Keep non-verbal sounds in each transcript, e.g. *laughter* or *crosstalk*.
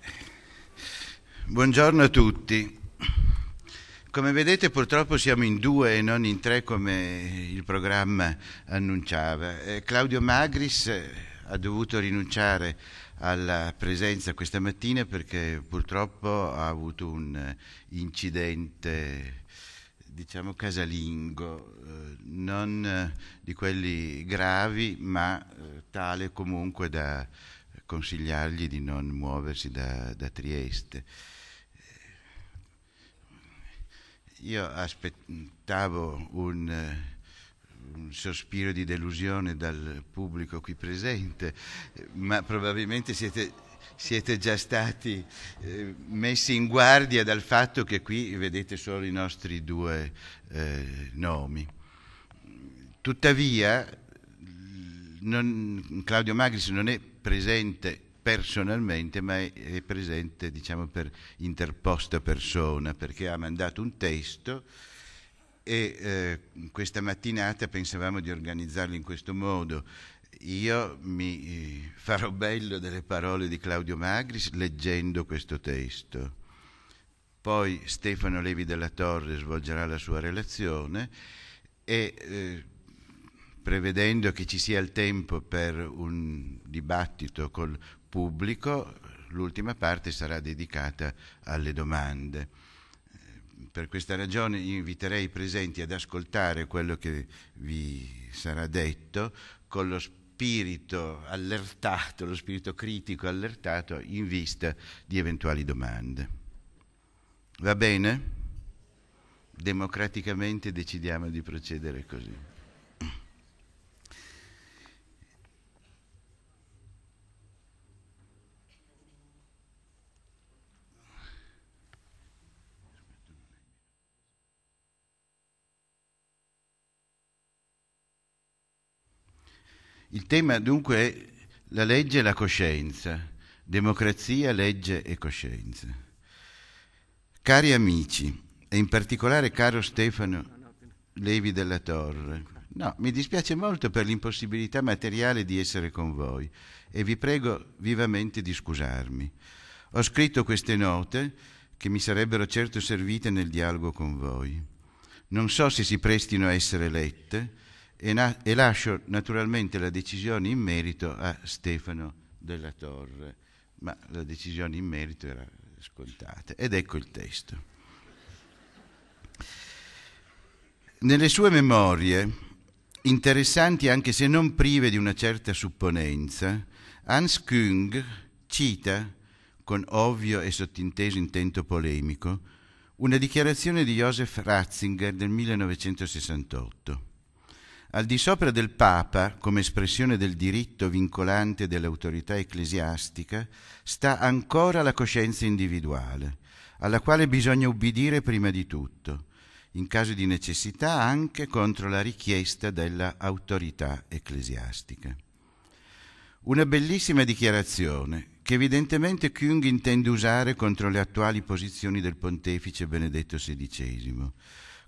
Eh, buongiorno a tutti. Come vedete purtroppo siamo in due e non in tre come il programma annunciava. Eh, Claudio Magris eh, ha dovuto rinunciare alla presenza questa mattina perché purtroppo ha avuto un incidente diciamo casalingo, non di quelli gravi, ma tale comunque da consigliargli di non muoversi da, da Trieste. Io aspettavo un, un, sospiro di delusione dal pubblico qui presente, ma probabilmente siete, siete già stati eh, messi in guardia dal fatto che qui vedete solo i nostri due eh, nomi. Tuttavia, non, Claudio Magris non è presente personalmente, ma è presente diciamo, per interposta persona, perché ha mandato un testo e eh, questa mattinata pensavamo di organizzarlo in questo modo. Io mi eh, farò bello delle parole di Claudio Magris leggendo questo testo. Poi Stefano Levi della Torre svolgerà la sua relazione e eh, prevedendo che ci sia il tempo per un dibattito col pubblico, l'ultima parte sarà dedicata alle domande. Eh, per questa ragione inviterei i presenti ad ascoltare quello che vi sarà detto con lo spirito allertato, lo spirito critico allertato in vista di eventuali domande. Va bene? Democraticamente decidiamo di procedere così. Il tema dunque è la legge e la coscienza, democrazia, legge e coscienza. Cari amici, e in particolare caro Stefano Levi della Torre, no, mi dispiace molto per l'impossibilità materiale di essere con voi e vi prego vivamente di scusarmi. Ho scritto queste note che mi sarebbero certo servite nel dialogo con voi. Non so se si prestino a essere lette, e, na- e lascio naturalmente la decisione in merito a Stefano della Torre, ma la decisione in merito era scontata. Ed ecco il testo. Nelle sue memorie, interessanti anche se non prive di una certa supponenza, Hans Küng cita, con ovvio e sottinteso intento polemico, una dichiarazione di Joseph Ratzinger del 1968 al di sopra del Papa, come espressione del diritto vincolante dell'autorità ecclesiastica, sta ancora la coscienza individuale, alla quale bisogna ubbidire prima di tutto, in caso di necessità anche contro la richiesta dell'autorità ecclesiastica. Una bellissima dichiarazione che evidentemente Kung intende usare contro le attuali posizioni del pontefice Benedetto XVI,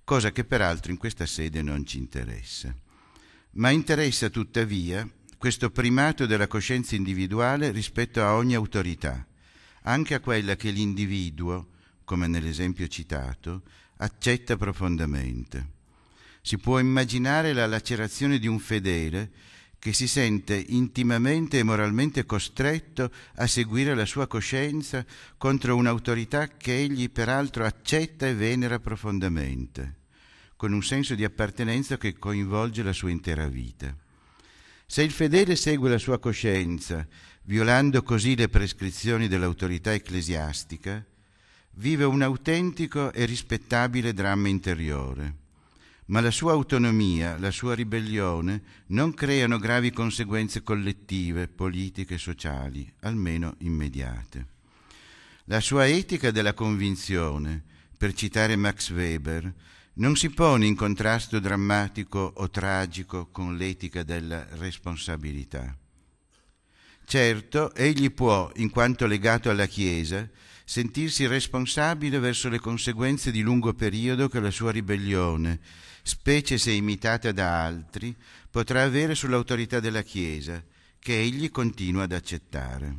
cosa che peraltro in questa sede non ci interessa ma interessa tuttavia questo primato della coscienza individuale rispetto a ogni autorità, anche a quella che l'individuo, come nell'esempio citato, accetta profondamente. Si può immaginare la lacerazione di un fedele che si sente intimamente e moralmente costretto a seguire la sua coscienza contro un'autorità che egli peraltro accetta e venera profondamente con un senso di appartenenza che coinvolge la sua intera vita. Se il fedele segue la sua coscienza, violando così le prescrizioni dell'autorità ecclesiastica, vive un autentico e rispettabile dramma interiore. Ma la sua autonomia, la sua ribellione non creano gravi conseguenze collettive, politiche e sociali, almeno immediate. La sua etica della convinzione, per citare Max Weber, non si pone in contrasto drammatico o tragico con l'etica della responsabilità. Certo, egli può, in quanto legato alla Chiesa, sentirsi responsabile verso le conseguenze di lungo periodo che la sua ribellione, specie se imitata da altri, potrà avere sull'autorità della Chiesa, che egli continua ad accettare.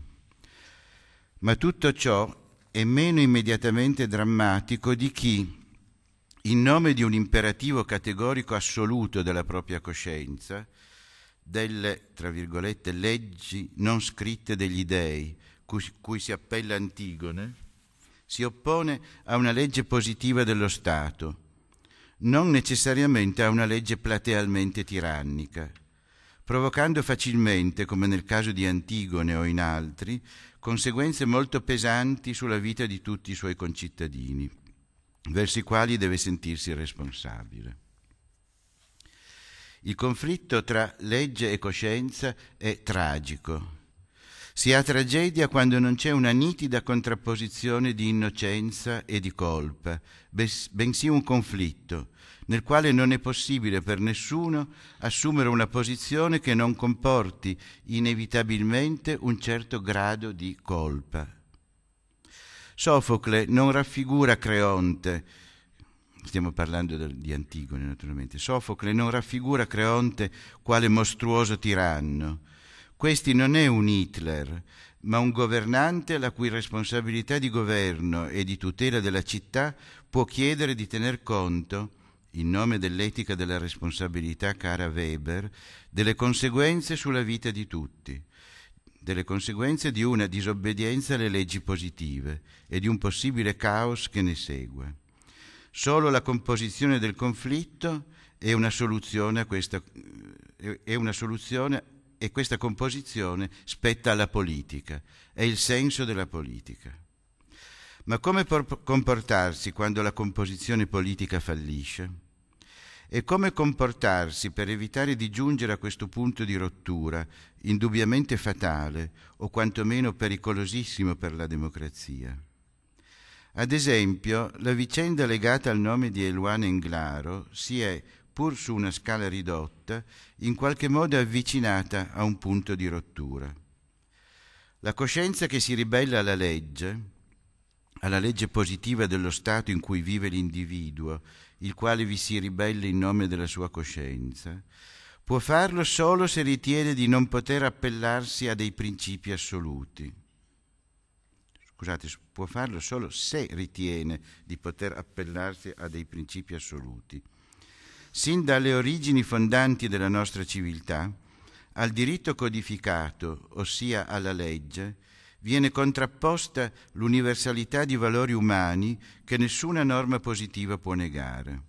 Ma tutto ciò è meno immediatamente drammatico di chi, in nome di un imperativo categorico assoluto della propria coscienza, delle, tra virgolette, leggi non scritte degli dèi, cui, cui si appella Antigone, si oppone a una legge positiva dello Stato, non necessariamente a una legge platealmente tirannica, provocando facilmente, come nel caso di Antigone o in altri, conseguenze molto pesanti sulla vita di tutti i suoi concittadini verso i quali deve sentirsi responsabile. Il conflitto tra legge e coscienza è tragico. Si ha tragedia quando non c'è una nitida contrapposizione di innocenza e di colpa, bensì un conflitto nel quale non è possibile per nessuno assumere una posizione che non comporti inevitabilmente un certo grado di colpa. Sofocle non raffigura Creonte, stiamo parlando di Antigone naturalmente, Sofocle non raffigura Creonte quale mostruoso tiranno. Questi non è un Hitler, ma un governante la cui responsabilità di governo e di tutela della città può chiedere di tener conto, in nome dell'etica della responsabilità cara Weber, delle conseguenze sulla vita di tutti delle conseguenze di una disobbedienza alle leggi positive e di un possibile caos che ne segue. Solo la composizione del conflitto è una soluzione a questa, eh, è una soluzione e questa composizione spetta alla politica, è il senso della politica. Ma come comportarsi quando la composizione politica fallisce? E come comportarsi per evitare di giungere a questo punto di rottura, indubbiamente fatale o quantomeno pericolosissimo per la democrazia? Ad esempio, la vicenda legata al nome di Eluana Englaro si è, pur su una scala ridotta, in qualche modo avvicinata a un punto di rottura. La coscienza che si ribella alla legge, alla legge positiva dello Stato in cui vive l'individuo il quale vi si ribelli in nome della sua coscienza, può farlo solo se ritiene di non poter appellarsi a dei principi assoluti. Scusate, può farlo solo se ritiene di poter appellarsi a dei principi assoluti. Sin dalle origini fondanti della nostra civiltà, al diritto codificato, ossia alla legge, viene contrapposta l'universalità di valori umani che nessuna norma positiva può negare.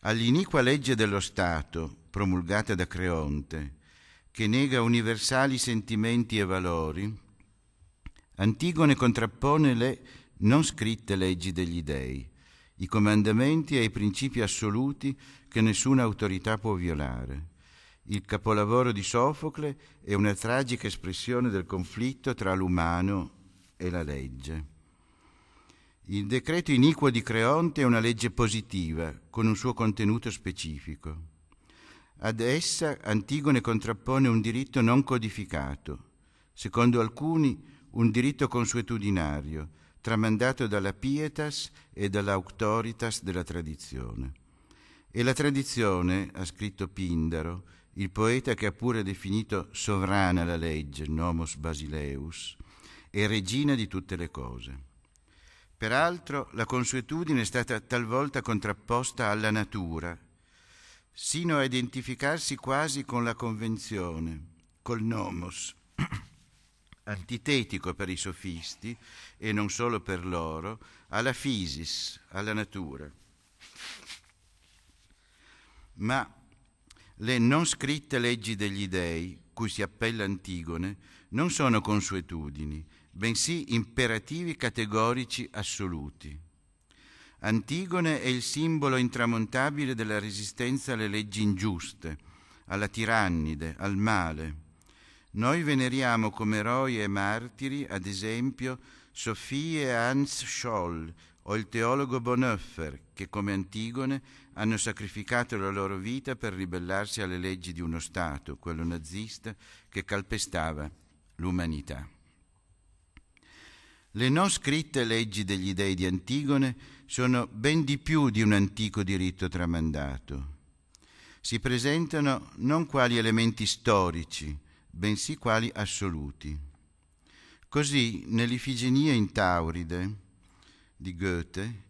All'iniqua legge dello Stato, promulgata da Creonte, che nega universali sentimenti e valori, Antigone contrappone le non scritte leggi degli dei, i comandamenti e i principi assoluti che nessuna autorità può violare il capolavoro di Sofocle è una tragica espressione del conflitto tra l'umano e la legge. Il decreto iniquo di Creonte è una legge positiva, con un suo contenuto specifico. Ad essa Antigone contrappone un diritto non codificato, secondo alcuni un diritto consuetudinario, tramandato dalla pietas e dall'auctoritas della tradizione. E la tradizione, ha scritto Pindaro, il poeta che ha pure definito sovrana la legge, nomos basileus, e regina di tutte le cose. Peraltro la consuetudine è stata talvolta contrapposta alla natura, sino a identificarsi quasi con la convenzione, col nomos, *clears throat* antitetico per i sofisti e non solo per loro, alla fisis, alla natura. Ma le non scritte leggi degli dei, cui si appella Antigone, non sono consuetudini, bensì imperativi categorici assoluti. Antigone è il simbolo intramontabile della resistenza alle leggi ingiuste, alla tirannide, al male. Noi veneriamo come eroi e martiri, ad esempio, Sophie e Hans Scholl o il teologo Bonhoeffer, che come Antigone hanno sacrificato la loro vita per ribellarsi alle leggi di uno Stato, quello nazista, che calpestava l'umanità. Le non scritte leggi degli dei di Antigone sono ben di più di un antico diritto tramandato. Si presentano non quali elementi storici, bensì quali assoluti. Così nell'Ifigenia in Tauride di Goethe,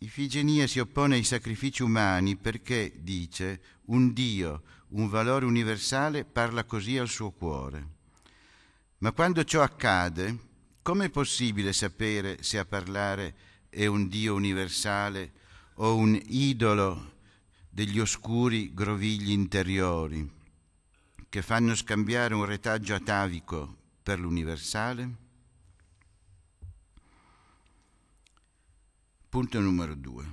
Ifigenia si oppone ai sacrifici umani perché, dice, un Dio, un valore universale, parla così al suo cuore. Ma quando ciò accade, com'è possibile sapere se a parlare è un Dio universale o un idolo degli oscuri grovigli interiori che fanno scambiare un retaggio atavico per l'universale? Punto numero due.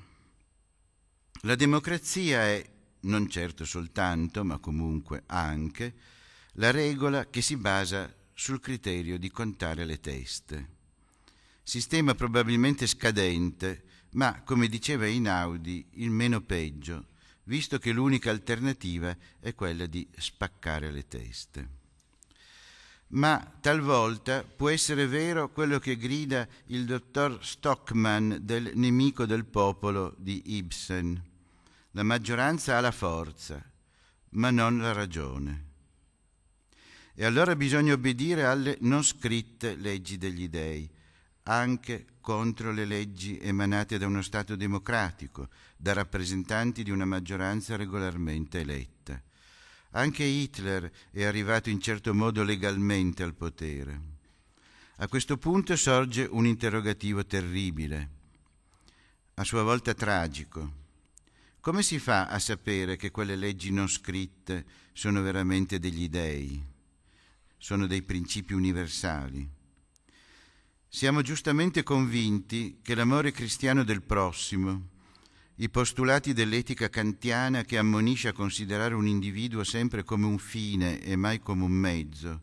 La democrazia è, non certo soltanto, ma comunque anche, la regola che si basa sul criterio di contare le teste. Sistema probabilmente scadente, ma, come diceva Inaudi, il meno peggio, visto che l'unica alternativa è quella di spaccare le teste ma talvolta può essere vero quello che grida il dottor Stockman del nemico del popolo di Ibsen. La maggioranza ha la forza, ma non la ragione. E allora bisogna obbedire alle non scritte leggi degli dèi, anche contro le leggi emanate da uno Stato democratico, da rappresentanti di una maggioranza regolarmente eletta. Anche Hitler è arrivato in certo modo legalmente al potere. A questo punto sorge un interrogativo terribile, a sua volta tragico. Come si fa a sapere che quelle leggi non scritte sono veramente degli dèi, sono dei principi universali? Siamo giustamente convinti che l'amore cristiano del prossimo, i postulati dell'etica kantiana che ammonisce a considerare un individuo sempre come un fine e mai come un mezzo,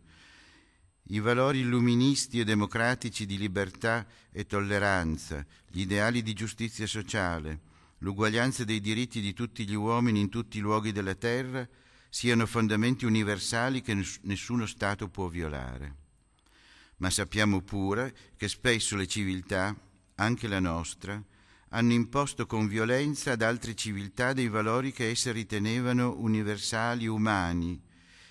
i valori illuministi e democratici di libertà e tolleranza, gli ideali di giustizia sociale, l'uguaglianza dei diritti di tutti gli uomini in tutti i luoghi della terra, siano fondamenti universali che nessuno Stato può violare. Ma sappiamo pure che spesso le civiltà, anche la nostra, hanno imposto con violenza ad altre civiltà dei valori che esse ritenevano universali umani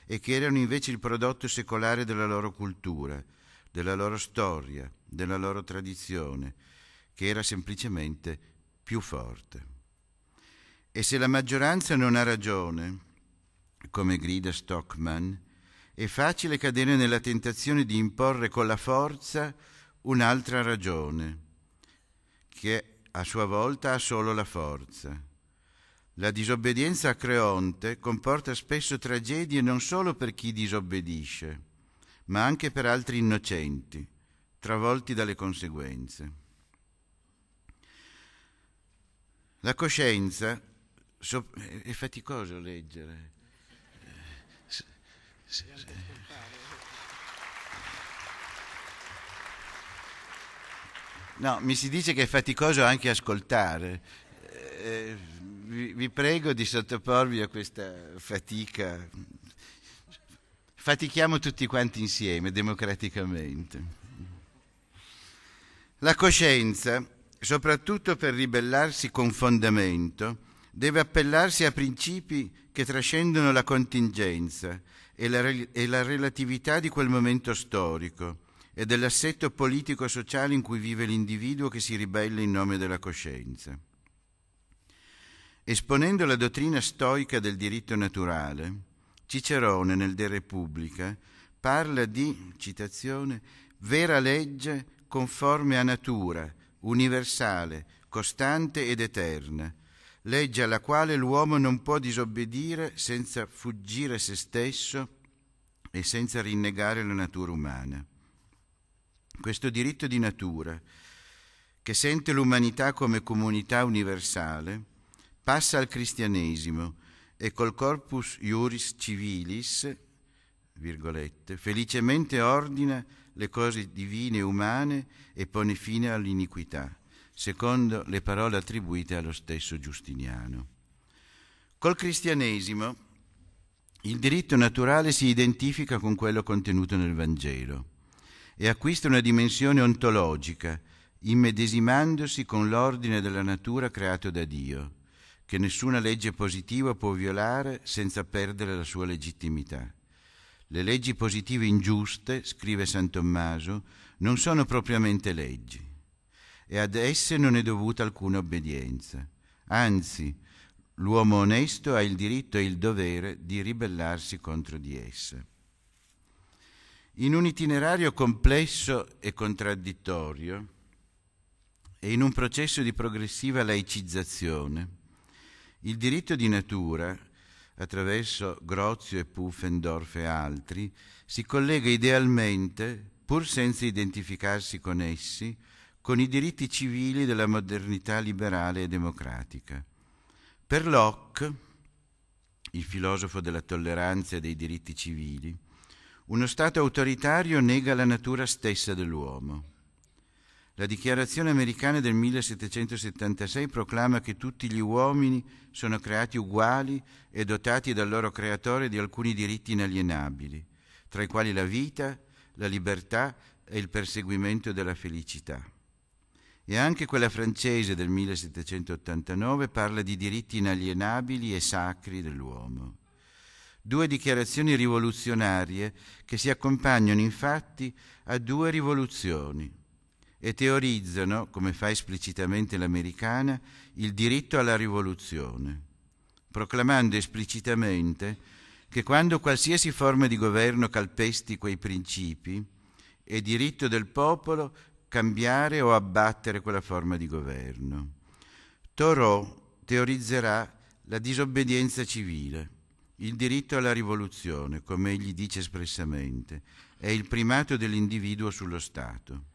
e che erano invece il prodotto secolare della loro cultura, della loro storia, della loro tradizione, che era semplicemente più forte. E se la maggioranza non ha ragione, come grida Stockman, è facile cadere nella tentazione di imporre con la forza un'altra ragione, che a sua volta ha solo la forza. La disobbedienza a Creonte comporta spesso tragedie non solo per chi disobbedisce, ma anche per altri innocenti, travolti dalle conseguenze. La coscienza è faticoso leggere. Eh, No, mi si dice che è faticoso anche ascoltare. Eh, vi, vi prego di sottoporvi a questa fatica. Fatichiamo tutti quanti insieme, democraticamente. La coscienza, soprattutto per ribellarsi con fondamento, deve appellarsi a principi che trascendono la contingenza e la, e la relatività di quel momento storico e dell'assetto politico sociale in cui vive l'individuo che si ribella in nome della coscienza. Esponendo la dottrina stoica del diritto naturale, Cicerone nel De Repubblica parla di, citazione, vera legge conforme a natura, universale, costante ed eterna, legge alla quale l'uomo non può disobbedire senza fuggire se stesso e senza rinnegare la natura umana questo diritto di natura, che sente l'umanità come comunità universale, passa al cristianesimo e col corpus iuris civilis, virgolette, felicemente ordina le cose divine e umane e pone fine all'iniquità, secondo le parole attribuite allo stesso Giustiniano. Col cristianesimo il diritto naturale si identifica con quello contenuto nel Vangelo e acquista una dimensione ontologica, immedesimandosi con l'ordine della natura creato da Dio, che nessuna legge positiva può violare senza perdere la sua legittimità. Le leggi positive ingiuste, scrive San Tommaso, non sono propriamente leggi e ad esse non è dovuta alcuna obbedienza. Anzi, l'uomo onesto ha il diritto e il dovere di ribellarsi contro di esse in un itinerario complesso e contraddittorio e in un processo di progressiva laicizzazione, il diritto di natura, attraverso Grozio e Pufendorf e altri, si collega idealmente, pur senza identificarsi con essi, con i diritti civili della modernità liberale e democratica. Per Locke, il filosofo della tolleranza e dei diritti civili, uno Stato autoritario nega la natura stessa dell'uomo. La dichiarazione americana del 1776 proclama che tutti gli uomini sono creati uguali e dotati dal loro creatore di alcuni diritti inalienabili, tra i quali la vita, la libertà e il perseguimento della felicità. E anche quella francese del 1789 parla di diritti inalienabili e sacri dell'uomo due dichiarazioni rivoluzionarie che si accompagnano infatti a due rivoluzioni e teorizzano, come fa esplicitamente l'americana, il diritto alla rivoluzione, proclamando esplicitamente che quando qualsiasi forma di governo calpesti quei principi, è diritto del popolo cambiare o abbattere quella forma di governo. Thoreau teorizzerà la disobbedienza civile il diritto alla rivoluzione, come egli dice espressamente, è il primato dell'individuo sullo Stato.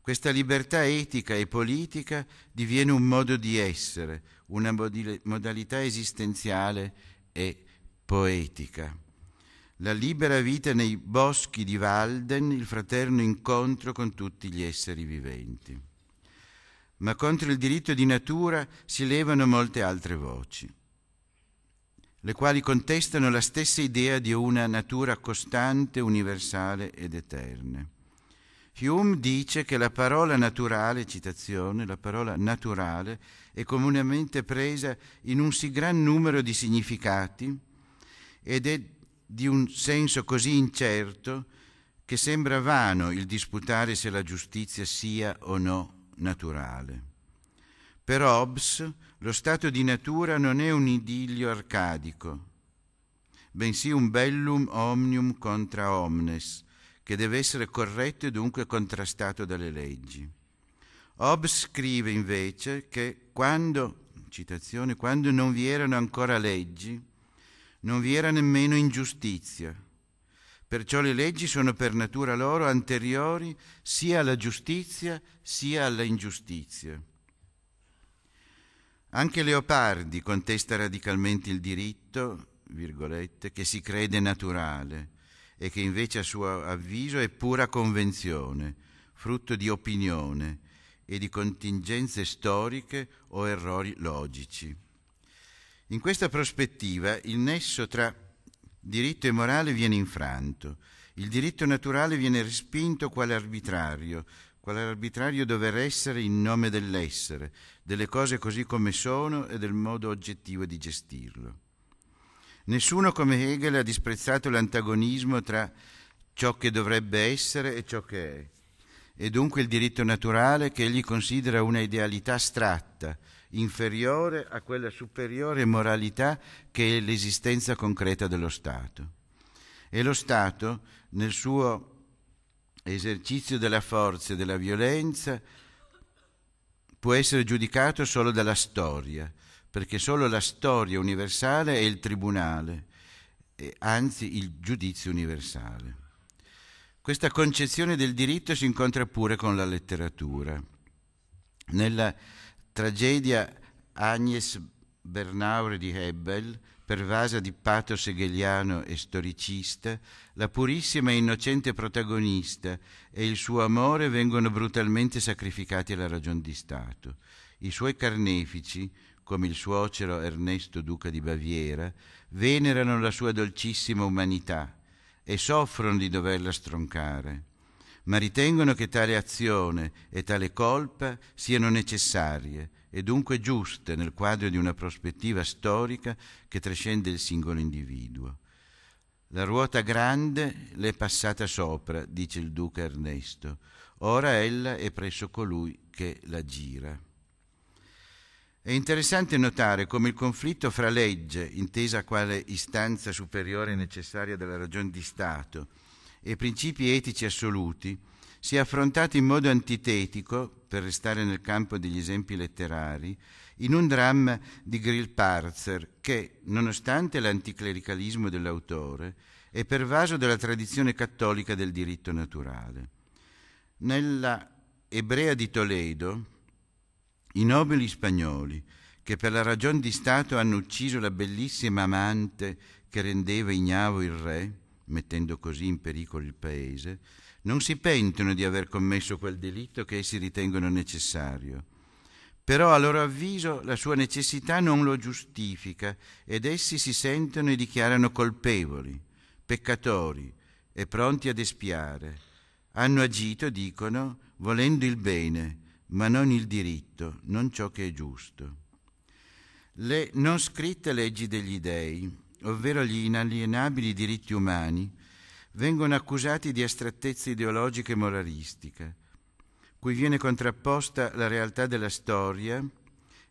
Questa libertà etica e politica diviene un modo di essere, una modalità esistenziale e poetica. La libera vita nei boschi di Walden, il fraterno incontro con tutti gli esseri viventi. Ma contro il diritto di natura si levano molte altre voci le quali contestano la stessa idea di una natura costante, universale ed eterna. Hume dice che la parola naturale, citazione, la parola naturale è comunemente presa in un sì gran numero di significati ed è di un senso così incerto che sembra vano il disputare se la giustizia sia o no naturale. Per Hobbes lo stato di natura non è un idillio arcadico, bensì un bellum omnium contra omnes, che deve essere corretto e dunque contrastato dalle leggi. Hobbes scrive invece che quando, citazione, quando non vi erano ancora leggi, non vi era nemmeno ingiustizia. Perciò le leggi sono per natura loro anteriori sia alla giustizia sia alla ingiustizia. Anche Leopardi contesta radicalmente il diritto, virgolette, che si crede naturale e che invece a suo avviso è pura convenzione, frutto di opinione e di contingenze storiche o errori logici. In questa prospettiva il nesso tra diritto e morale viene infranto, il diritto naturale viene respinto quale arbitrario, quale arbitrario dover essere in nome dell'essere, delle cose così come sono e del modo oggettivo di gestirlo. Nessuno come Hegel ha disprezzato l'antagonismo tra ciò che dovrebbe essere e ciò che è, e dunque il diritto naturale che egli considera una idealità astratta, inferiore a quella superiore moralità che è l'esistenza concreta dello Stato. E lo Stato, nel suo esercizio della forza e della violenza, può essere giudicato solo dalla storia, perché solo la storia universale è il tribunale, anzi il giudizio universale. Questa concezione del diritto si incontra pure con la letteratura. Nella tragedia Agnes Bernaure di Hebel, pervasa di pathos hegeliano e storicista, la purissima e innocente protagonista e il suo amore vengono brutalmente sacrificati alla ragion di Stato. I suoi carnefici, come il suocero Ernesto Duca di Baviera, venerano la sua dolcissima umanità e soffrono di doverla stroncare, ma ritengono che tale azione e tale colpa siano necessarie e dunque giuste nel quadro di una prospettiva storica che trascende il singolo individuo. La ruota grande le è passata sopra, dice il duca Ernesto, ora ella è presso colui che la gira. È interessante notare come il conflitto fra legge, intesa quale istanza superiore necessaria della ragione di Stato, e principi etici assoluti si è affrontato in modo antitetico, per restare nel campo degli esempi letterari, in un dramma di Grill Parzer che, nonostante l'anticlericalismo dell'autore, è pervaso dalla tradizione cattolica del diritto naturale. Nella Ebrea di Toledo, i nobili spagnoli, che per la ragion di Stato hanno ucciso la bellissima amante che rendeva ignavo il re, mettendo così in pericolo il paese, non si pentono di aver commesso quel delitto che essi ritengono necessario. Però a loro avviso la sua necessità non lo giustifica ed essi si sentono e dichiarano colpevoli, peccatori e pronti ad espiare. Hanno agito, dicono, volendo il bene, ma non il diritto, non ciò che è giusto. Le non scritte leggi degli dei, ovvero gli inalienabili diritti umani, vengono accusati di astrattezza ideologica e moralistica, cui viene contrapposta la realtà della storia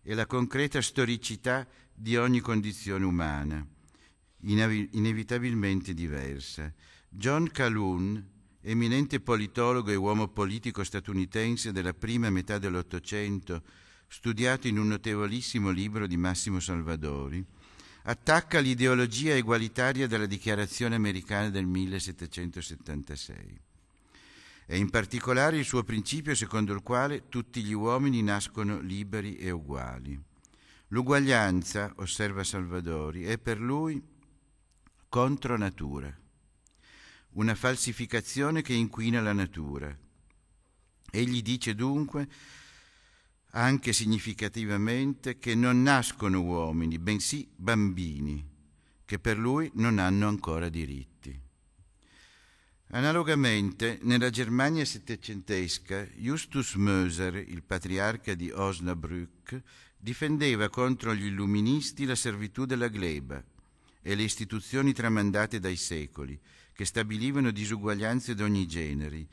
e la concreta storicità di ogni condizione umana, inevitabilmente diversa. John Calhoun, eminente politologo e uomo politico statunitense della prima metà dell'Ottocento, studiato in un notevolissimo libro di Massimo Salvadori, attacca l'ideologia egualitaria della Dichiarazione americana del 1776 e in particolare il suo principio secondo il quale tutti gli uomini nascono liberi e uguali. L'uguaglianza, osserva Salvadori, è per lui contro natura, una falsificazione che inquina la natura. Egli dice dunque anche significativamente, che non nascono uomini, bensì bambini, che per lui non hanno ancora diritti. Analogamente, nella Germania settecentesca, Justus Möser, il patriarca di Osnabrück, difendeva contro gli illuministi la servitù della gleba e le istituzioni tramandate dai secoli, che stabilivano disuguaglianze di ogni genere,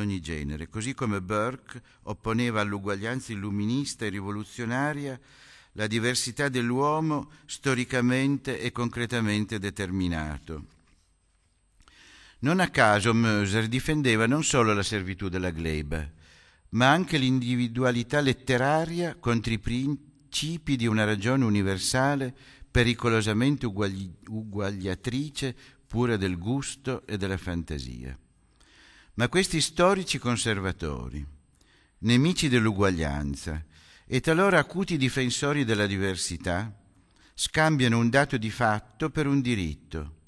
ogni genere, così come Burke opponeva all'uguaglianza illuminista e rivoluzionaria la diversità dell'uomo storicamente e concretamente determinato. Non a caso Moser difendeva non solo la servitù della gleba, ma anche l'individualità letteraria contro i principi di una ragione universale pericolosamente uguagli- uguagliatrice pure del gusto e della fantasia. Ma questi storici conservatori, nemici dell'uguaglianza e talora acuti difensori della diversità, scambiano un dato di fatto per un diritto,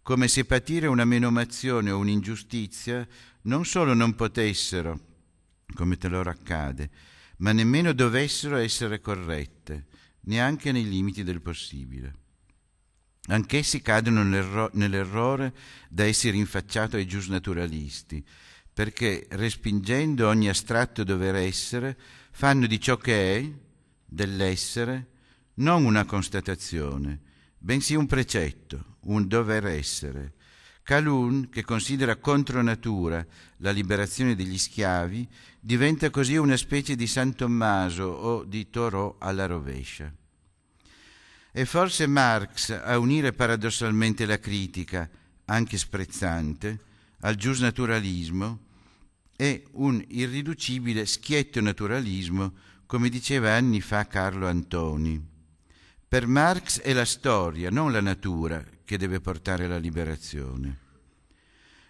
come se patire una menomazione o un'ingiustizia non solo non potessero, come talora accade, ma nemmeno dovessero essere corrette, neanche nei limiti del possibile. Anch'essi cadono nell'errore da essi rinfacciato ai giusnaturalisti, perché respingendo ogni astratto dover essere, fanno di ciò che è, dell'essere, non una constatazione, bensì un precetto, un dover essere. Calun, che considera contro natura la liberazione degli schiavi, diventa così una specie di San Tommaso o di Toro alla rovescia. E forse Marx a unire paradossalmente la critica, anche sprezzante, al giusnaturalismo è un irriducibile schietto naturalismo, come diceva anni fa Carlo Antoni. Per Marx è la storia, non la natura, che deve portare alla liberazione.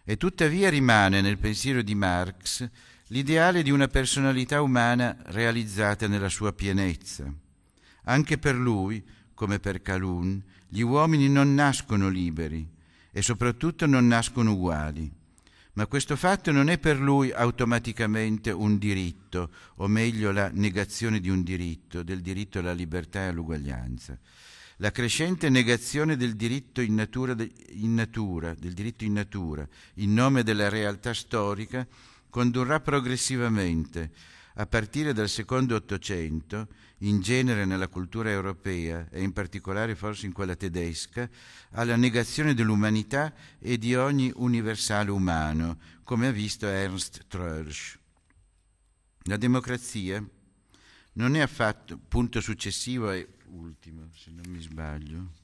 E tuttavia rimane nel pensiero di Marx l'ideale di una personalità umana realizzata nella sua pienezza. Anche per lui come per Calun, gli uomini non nascono liberi e soprattutto non nascono uguali. Ma questo fatto non è per lui automaticamente un diritto, o meglio la negazione di un diritto, del diritto alla libertà e all'uguaglianza. La crescente negazione del diritto in natura, in natura, del diritto in natura, in nome della realtà storica, condurrà progressivamente, a partire dal secondo Ottocento, in genere nella cultura europea e in particolare forse in quella tedesca, alla negazione dell'umanità e di ogni universale umano, come ha visto Ernst Trölsch. La democrazia non è affatto punto successivo e ultimo, se non mi sbaglio.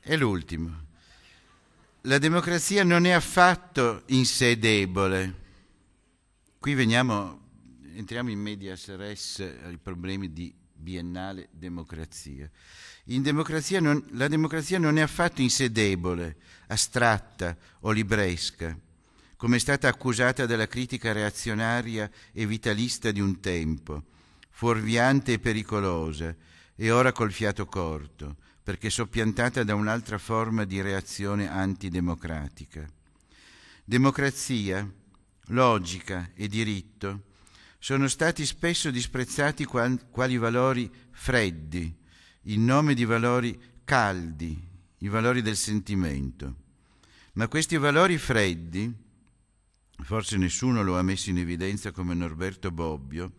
È l'ultimo. La democrazia non è affatto in sé debole Qui veniamo, entriamo in medias res ai problemi di biennale democrazia. In Democrazia non, la democrazia non è affatto in sé debole, astratta o libresca, come è stata accusata dalla critica reazionaria e vitalista di un tempo, fuorviante e pericolosa, e ora col fiato corto, perché soppiantata da un'altra forma di reazione antidemocratica. Democrazia, logica e diritto sono stati spesso disprezzati quali valori freddi, in nome di valori caldi, i valori del sentimento. Ma questi valori freddi, forse nessuno lo ha messo in evidenza come Norberto Bobbio,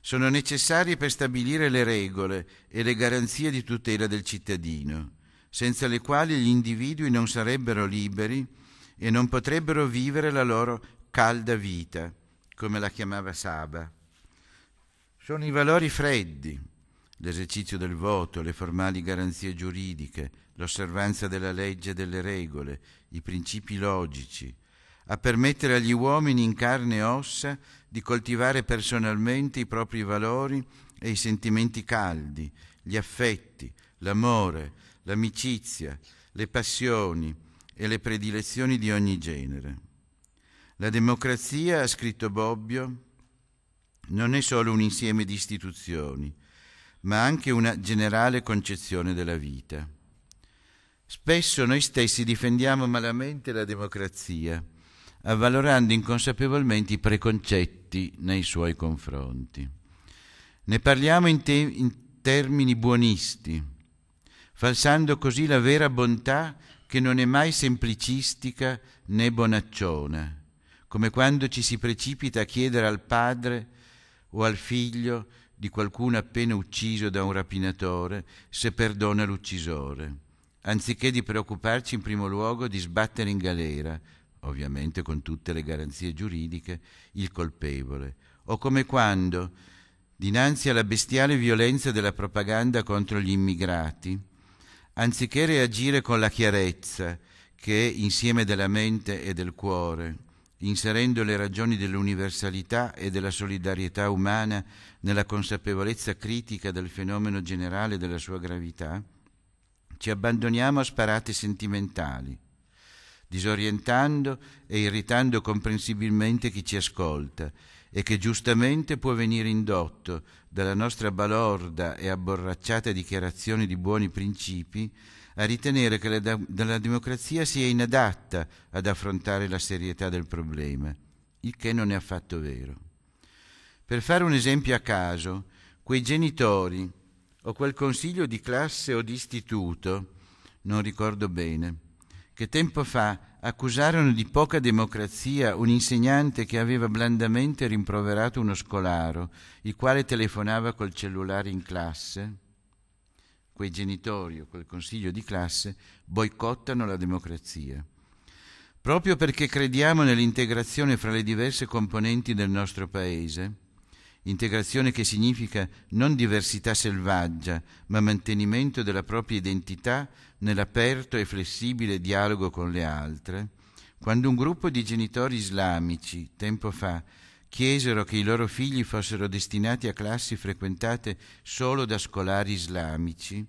sono necessari per stabilire le regole e le garanzie di tutela del cittadino, senza le quali gli individui non sarebbero liberi e non potrebbero vivere la loro calda vita, come la chiamava Saba. Sono i valori freddi, l'esercizio del voto, le formali garanzie giuridiche, l'osservanza della legge e delle regole, i principi logici, a permettere agli uomini in carne e ossa di coltivare personalmente i propri valori e i sentimenti caldi, gli affetti, l'amore, l'amicizia, le passioni e le predilezioni di ogni genere. La democrazia, ha scritto Bobbio, non è solo un insieme di istituzioni, ma anche una generale concezione della vita. Spesso noi stessi difendiamo malamente la democrazia, avvalorando inconsapevolmente i preconcetti nei suoi confronti. Ne parliamo in, te- in termini buonisti, falsando così la vera bontà che non è mai semplicistica né bonacciona, come quando ci si precipita a chiedere al padre o al figlio di qualcuno appena ucciso da un rapinatore se perdona l'uccisore, anziché di preoccuparci in primo luogo di sbattere in galera, ovviamente con tutte le garanzie giuridiche, il colpevole, o come quando, dinanzi alla bestiale violenza della propaganda contro gli immigrati, anziché reagire con la chiarezza che è insieme della mente e del cuore, inserendo le ragioni dell'universalità e della solidarietà umana nella consapevolezza critica del fenomeno generale e della sua gravità, ci abbandoniamo a sparate sentimentali, disorientando e irritando comprensibilmente chi ci ascolta e che giustamente può venire indotto dalla nostra balorda e abborracciata dichiarazione di buoni principi a ritenere che la, la democrazia sia inadatta ad affrontare la serietà del problema, il che non è affatto vero. Per fare un esempio a caso, quei genitori o quel consiglio di classe o di istituto, non ricordo bene, che tempo fa accusarono di poca democrazia un insegnante che aveva blandamente rimproverato uno scolaro, il quale telefonava col cellulare in classe, quei genitori o quel consiglio di classe boicottano la democrazia. Proprio perché crediamo nell'integrazione fra le diverse componenti del nostro Paese, integrazione che significa non diversità selvaggia, ma mantenimento della propria identità nell'aperto e flessibile dialogo con le altre, quando un gruppo di genitori islamici, tempo fa, chiesero che i loro figli fossero destinati a classi frequentate solo da scolari islamici,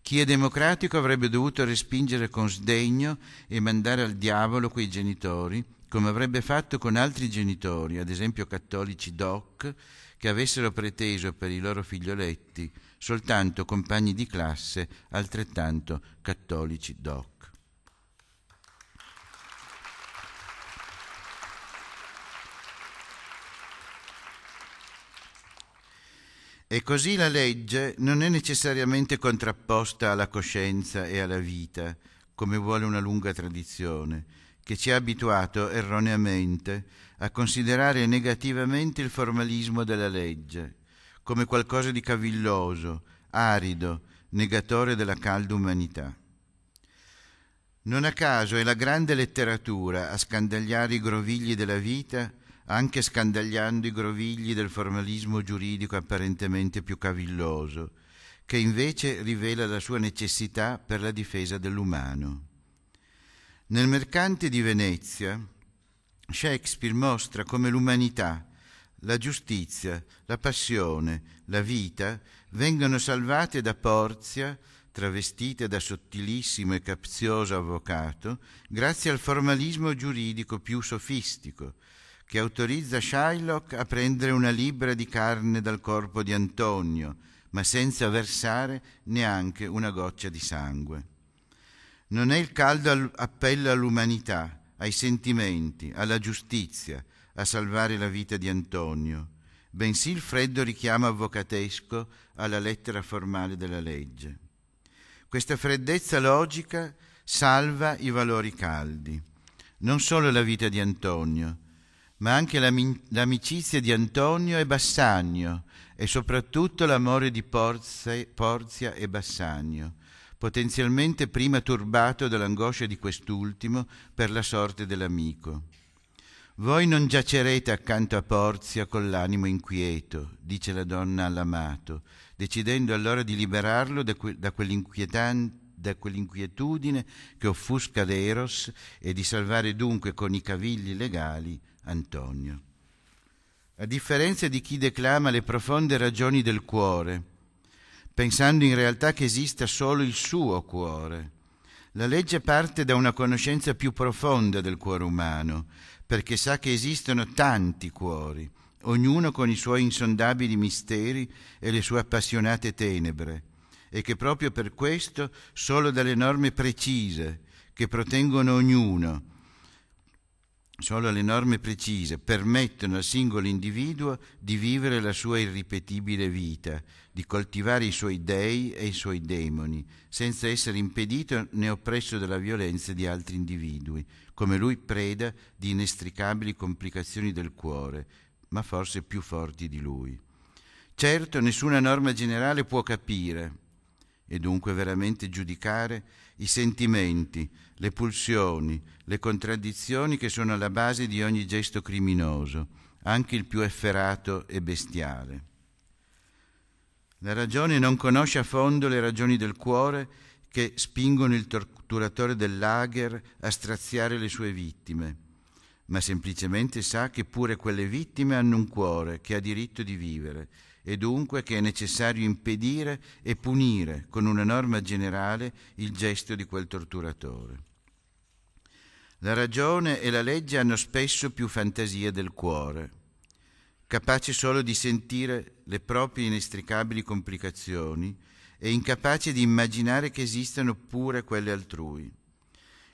chi è democratico avrebbe dovuto respingere con sdegno e mandare al diavolo quei genitori, come avrebbe fatto con altri genitori, ad esempio cattolici doc, che avessero preteso per i loro figlioletti soltanto compagni di classe altrettanto cattolici doc. E così la legge non è necessariamente contrapposta alla coscienza e alla vita, come vuole una lunga tradizione, che ci ha abituato erroneamente a considerare negativamente il formalismo della legge, come qualcosa di cavilloso, arido, negatore della calda umanità. Non a caso è la grande letteratura a scandagliare i grovigli della vita anche scandagliando i grovigli del formalismo giuridico apparentemente più cavilloso, che invece rivela la sua necessità per la difesa dell'umano. Nel Mercante di Venezia, Shakespeare mostra come l'umanità, la giustizia, la passione, la vita vengono salvate da Porzia, travestite da sottilissimo e capzioso avvocato, grazie al formalismo giuridico più sofistico, che autorizza Shylock a prendere una libra di carne dal corpo di Antonio, ma senza versare neanche una goccia di sangue. Non è il caldo appello all'umanità, ai sentimenti, alla giustizia, a salvare la vita di Antonio, bensì il freddo richiamo avvocatesco alla lettera formale della legge. Questa freddezza logica salva i valori caldi, non solo la vita di Antonio, ma anche l'amicizia di Antonio e Bassanio e soprattutto l'amore di Porzia e Bassanio, potenzialmente prima turbato dall'angoscia di quest'ultimo per la sorte dell'amico. Voi non giacerete accanto a Porzia con l'animo inquieto, dice la donna all'amato, decidendo allora di liberarlo da, que- da, da quell'inquietudine che offusca l'eros e di salvare dunque con i cavigli legali Antonio. A differenza di chi declama le profonde ragioni del cuore, pensando in realtà che esista solo il suo cuore, la legge parte da una conoscenza più profonda del cuore umano, perché sa che esistono tanti cuori, ognuno con i suoi insondabili misteri e le sue appassionate tenebre, e che proprio per questo solo dalle norme precise che protengono ognuno, Solo le norme precise permettono al singolo individuo di vivere la sua irripetibile vita, di coltivare i suoi dei e i suoi demoni, senza essere impedito né oppresso dalla violenza di altri individui, come lui preda di inestricabili complicazioni del cuore, ma forse più forti di lui. Certo, nessuna norma generale può capire, e dunque veramente giudicare, i sentimenti, le pulsioni, le contraddizioni che sono alla base di ogni gesto criminoso, anche il più efferato e bestiale. La ragione non conosce a fondo le ragioni del cuore che spingono il torturatore del lager a straziare le sue vittime, ma semplicemente sa che pure quelle vittime hanno un cuore che ha diritto di vivere e dunque che è necessario impedire e punire con una norma generale il gesto di quel torturatore. La ragione e la legge hanno spesso più fantasia del cuore, capace solo di sentire le proprie inestricabili complicazioni e incapace di immaginare che esistano pure quelle altrui.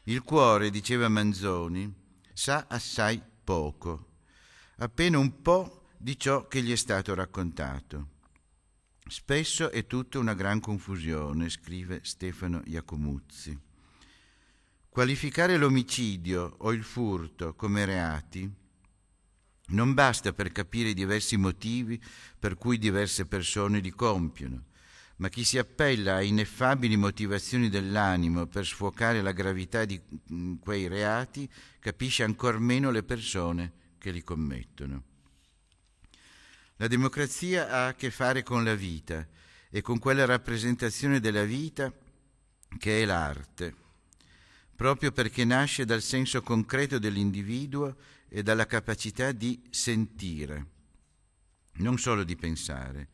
Il cuore, diceva Manzoni, sa assai poco, appena un po' di ciò che gli è stato raccontato. Spesso è tutta una gran confusione, scrive Stefano Iacomuzzi. Qualificare l'omicidio o il furto come reati non basta per capire i diversi motivi per cui diverse persone li compiono, ma chi si appella a ineffabili motivazioni dell'animo per sfocare la gravità di mm, quei reati capisce ancor meno le persone che li commettono. La democrazia ha a che fare con la vita e con quella rappresentazione della vita che è l'arte proprio perché nasce dal senso concreto dell'individuo e dalla capacità di sentire, non solo di pensare,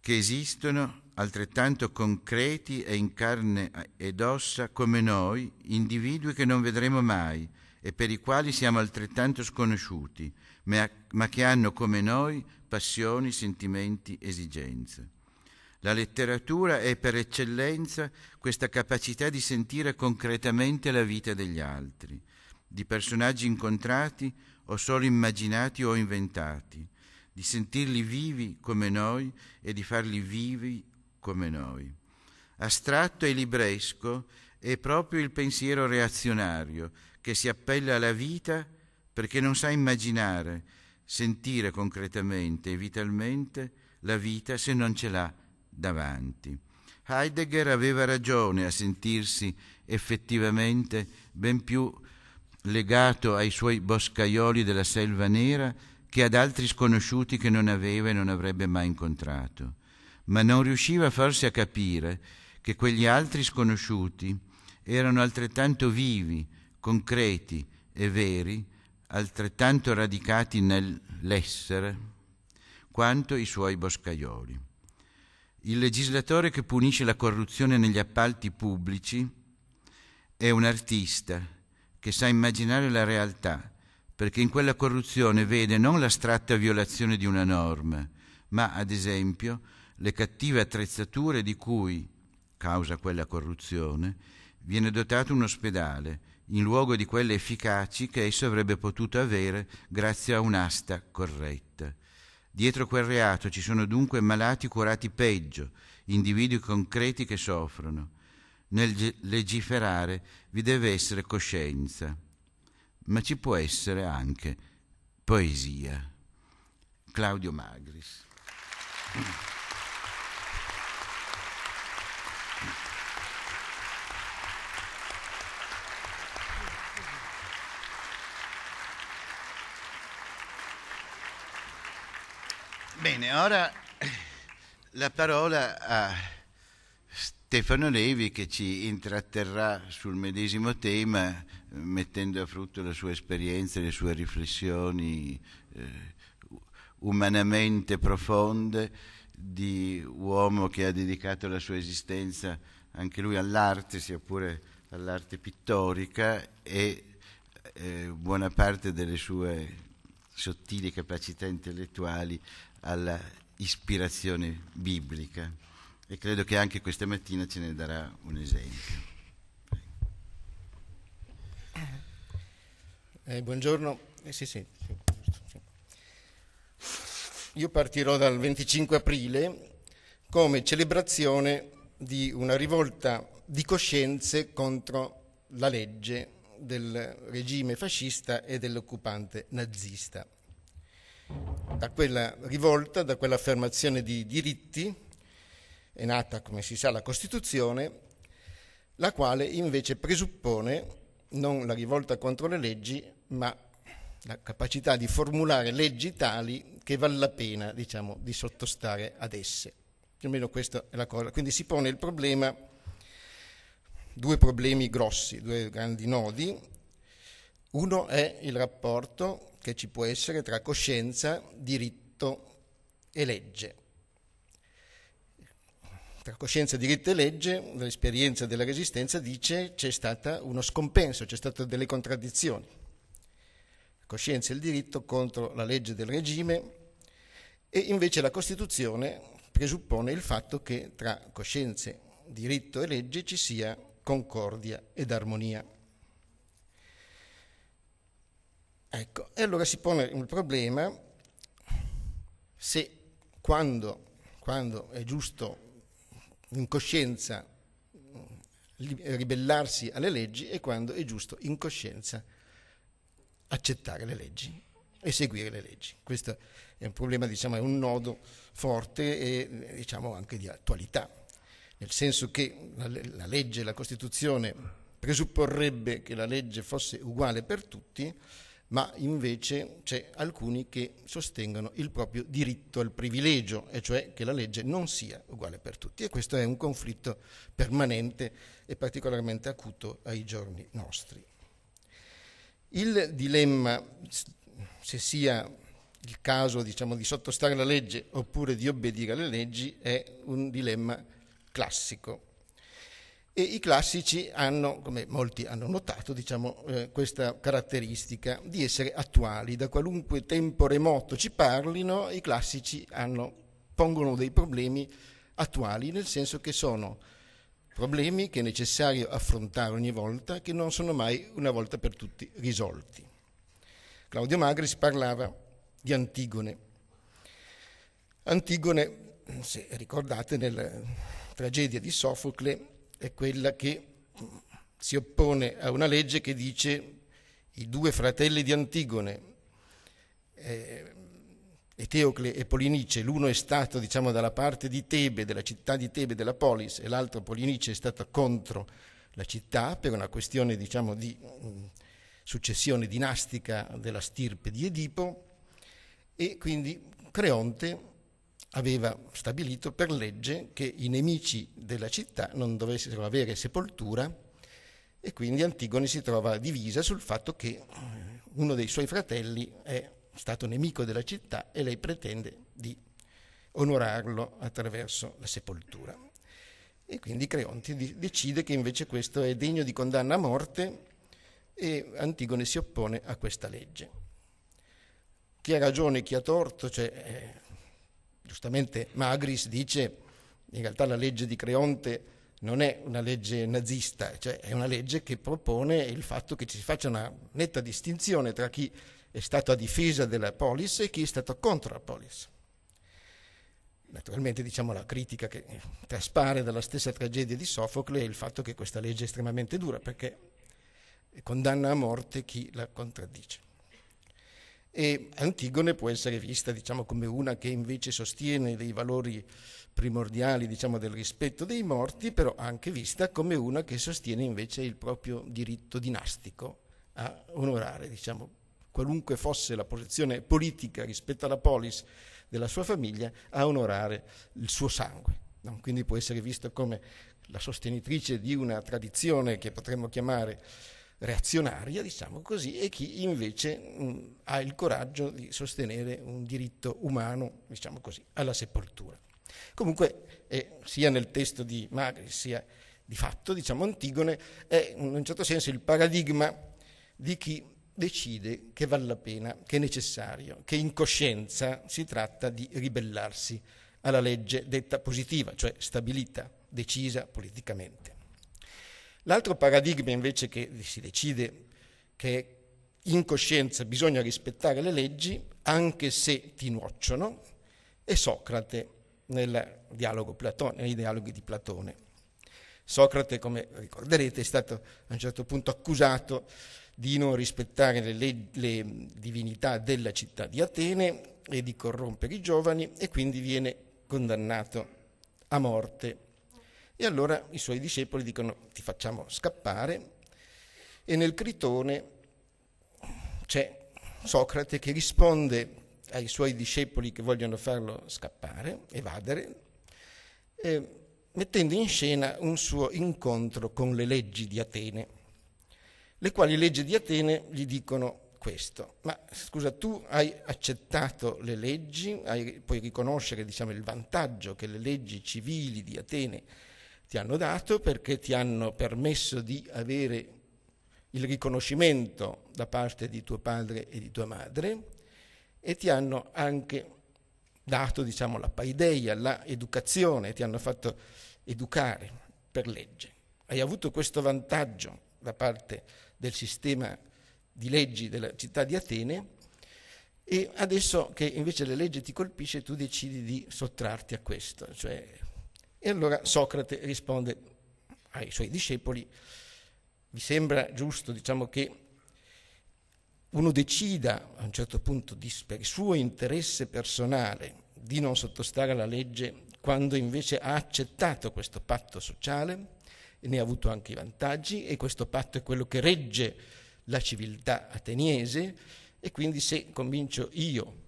che esistono altrettanto concreti e in carne ed ossa come noi, individui che non vedremo mai e per i quali siamo altrettanto sconosciuti, ma, che hanno come noi passioni, sentimenti, esigenze. La letteratura è per eccellenza questa capacità di sentire concretamente la vita degli altri, di personaggi incontrati o solo immaginati o inventati, di sentirli vivi come noi e di farli vivi come noi. Astratto e libresco è proprio il pensiero reazionario che si appella alla vita perché non sa immaginare, sentire concretamente e vitalmente la vita se non ce l'ha davanti. Heidegger aveva ragione a sentirsi effettivamente ben più legato ai suoi boscaioli della selva nera che ad altri sconosciuti che non aveva e non avrebbe mai incontrato. Ma non riusciva forse a capire che quegli altri sconosciuti erano altrettanto vivi, concreti e veri, altrettanto radicati nell'essere, quanto i suoi boscaioli. Il legislatore che punisce la corruzione negli appalti pubblici è un artista che sa immaginare la realtà, perché in quella corruzione vede non l'astratta violazione di una norma, ma ad esempio le cattive attrezzature di cui, causa quella corruzione, viene dotato un ospedale, in luogo di quelle efficaci che esso avrebbe potuto avere grazie a un'asta corretta. Dietro quel reato ci sono dunque malati curati peggio, individui concreti che soffrono. Nel legiferare vi deve essere coscienza, ma ci può essere anche poesia. Claudio Magris. Bene, ora la parola a Stefano Levi che ci intratterrà sul medesimo tema mettendo a frutto la sua esperienza, le sue riflessioni eh, umanamente profonde di uomo che ha dedicato la sua esistenza anche lui all'arte, sia pure all'arte pittorica e eh, buona parte delle sue sottili capacità intellettuali alla ispirazione biblica e credo che anche questa mattina ce ne darà un esempio. Eh, eh buongiorno, eh, sì, sì, sì. io partirò dal 25 aprile come celebrazione di una rivolta di coscienze contro la legge del regime fascista e dell'occupante nazista da quella rivolta, da quell'affermazione di diritti, è nata, come si sa, la Costituzione, la quale invece presuppone non la rivolta contro le leggi, ma la capacità di formulare leggi tali che vale la pena, diciamo, di sottostare ad esse. Più o meno questa è la cosa. Quindi si pone il problema, due problemi grossi, due grandi nodi. Uno è il rapporto che ci può essere tra coscienza, diritto e legge. Tra coscienza, diritto e legge, l'esperienza della resistenza dice c'è stato uno scompenso, c'è stato delle contraddizioni. Coscienza e il diritto contro la legge del regime e invece la Costituzione presuppone il fatto che tra coscienze, diritto e legge ci sia concordia ed armonia. Ecco, e allora si pone un problema se quando, quando è giusto in coscienza ribellarsi alle leggi e quando è giusto in coscienza accettare le leggi e seguire le leggi. Questo è un problema, diciamo, è un nodo forte e diciamo anche di attualità, nel senso che la, legge, la Costituzione presupporrebbe che la legge fosse uguale per tutti, ma invece c'è alcuni che sostengono il proprio diritto al privilegio, e cioè che la legge non sia uguale per tutti. E questo è un conflitto permanente e particolarmente acuto ai giorni nostri. Il dilemma se sia il caso diciamo, di sottostare alla legge oppure di obbedire alle leggi è un dilemma classico e I classici hanno, come molti hanno notato, diciamo, eh, questa caratteristica di essere attuali, da qualunque tempo remoto ci parlino, i classici hanno, pongono dei problemi attuali, nel senso che sono problemi che è necessario affrontare ogni volta, che non sono mai una volta per tutti risolti. Claudio Magris parlava di Antigone. Antigone, se ricordate, nella tragedia di Sofocle, è quella che si oppone a una legge che dice i due fratelli di Antigone, eh, Eteocle e Polinice, l'uno è stato diciamo, dalla parte di Tebe, della città di Tebe, della polis, e l'altro Polinice è stato contro la città per una questione diciamo, di mm, successione dinastica della stirpe di Edipo e quindi Creonte aveva stabilito per legge che i nemici della città non dovessero avere sepoltura e quindi Antigone si trova divisa sul fatto che eh, uno dei suoi fratelli è stato nemico della città e lei pretende di onorarlo attraverso la sepoltura. E quindi Creonte decide che invece questo è degno di condanna a morte e Antigone si oppone a questa legge. Chi ha ragione e chi ha torto, cioè, eh, Giustamente Magris dice in realtà la legge di Creonte non è una legge nazista, cioè è una legge che propone il fatto che ci si faccia una netta distinzione tra chi è stato a difesa della polis e chi è stato contro la polis. Naturalmente diciamo, la critica che traspare dalla stessa tragedia di Sofocle è il fatto che questa legge è estremamente dura perché condanna a morte chi la contraddice. E Antigone può essere vista diciamo, come una che invece sostiene dei valori primordiali diciamo, del rispetto dei morti, però anche vista come una che sostiene invece il proprio diritto dinastico a onorare, diciamo, qualunque fosse la posizione politica rispetto alla polis della sua famiglia, a onorare il suo sangue. No? Quindi può essere vista come la sostenitrice di una tradizione che potremmo chiamare reazionaria, diciamo così, e chi invece mh, mm, ha il coraggio di sostenere un diritto umano, diciamo così, alla sepoltura. Comunque, eh, sia nel testo di Magri, sia di fatto, diciamo, Antigone è in un certo senso il paradigma di chi decide che vale la pena, che è necessario, che in coscienza si tratta di ribellarsi alla legge detta positiva, cioè stabilita, decisa politicamente. L'altro paradigma invece che si decide che in coscienza bisogna rispettare le leggi anche se ti nuociono, è Socrate nel dialogo Platone, nei dialoghi di Platone. Socrate, come ricorderete, è stato a un certo punto accusato di non rispettare le, le, le divinità della città di Atene e di corrompere i giovani e quindi viene condannato a morte e allora i suoi discepoli dicono ti facciamo scappare e nel Critone c'è Socrate che risponde ai suoi discepoli che vogliono farlo scappare, evadere, eh, mettendo in scena un suo incontro con le leggi di Atene, le quali leggi di Atene gli dicono questo, ma scusa, tu hai accettato le leggi, hai, puoi riconoscere diciamo, il vantaggio che le leggi civili di Atene ti hanno dato, perché ti hanno permesso di avere il riconoscimento da parte di tuo padre e di tua madre e ti hanno anche dato diciamo, la paideia, l'educazione, ti hanno fatto educare per legge. Hai avuto questo vantaggio da parte del sistema di leggi della città di Atene e adesso che invece le leggi ti colpisce tu decidi di sottrarti a questo, cioè e allora Socrate risponde ai suoi discepoli, vi sembra giusto diciamo, che uno decida a un certo punto di, per il suo interesse personale di non sottostare alla legge quando invece ha accettato questo patto sociale e ne ha avuto anche i vantaggi e questo patto è quello che regge la civiltà ateniese e quindi se comincio io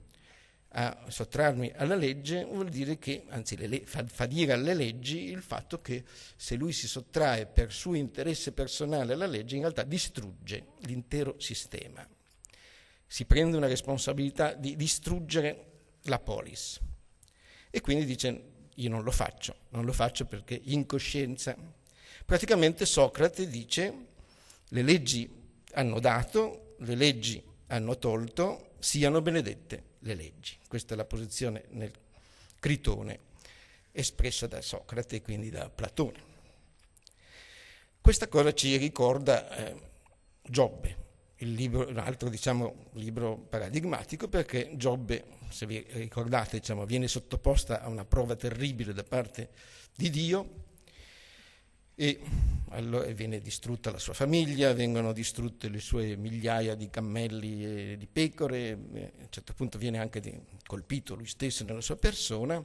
a sottrarmi alla legge vuol dire che, anzi le, fa, fa, dire alle leggi il fatto che se lui si sottrae per suo interesse personale alla legge in realtà distrugge l'intero sistema, si prende una responsabilità di distruggere la polis e quindi dice io non lo faccio, non lo faccio perché in coscienza. Praticamente Socrate dice le leggi hanno dato, le leggi hanno tolto, siano benedette le leggi. Questa è la posizione nel Critone espressa da Socrate e quindi da Platone. Questa cosa ci ricorda eh, Giobbe, libro, un altro diciamo, libro paradigmatico, perché Giobbe, se vi ricordate, diciamo, viene sottoposta a una prova terribile da parte di Dio e allora viene distrutta la sua famiglia, vengono distrutte le sue migliaia di cammelli e di pecore, a un certo punto viene anche colpito lui stesso nella sua persona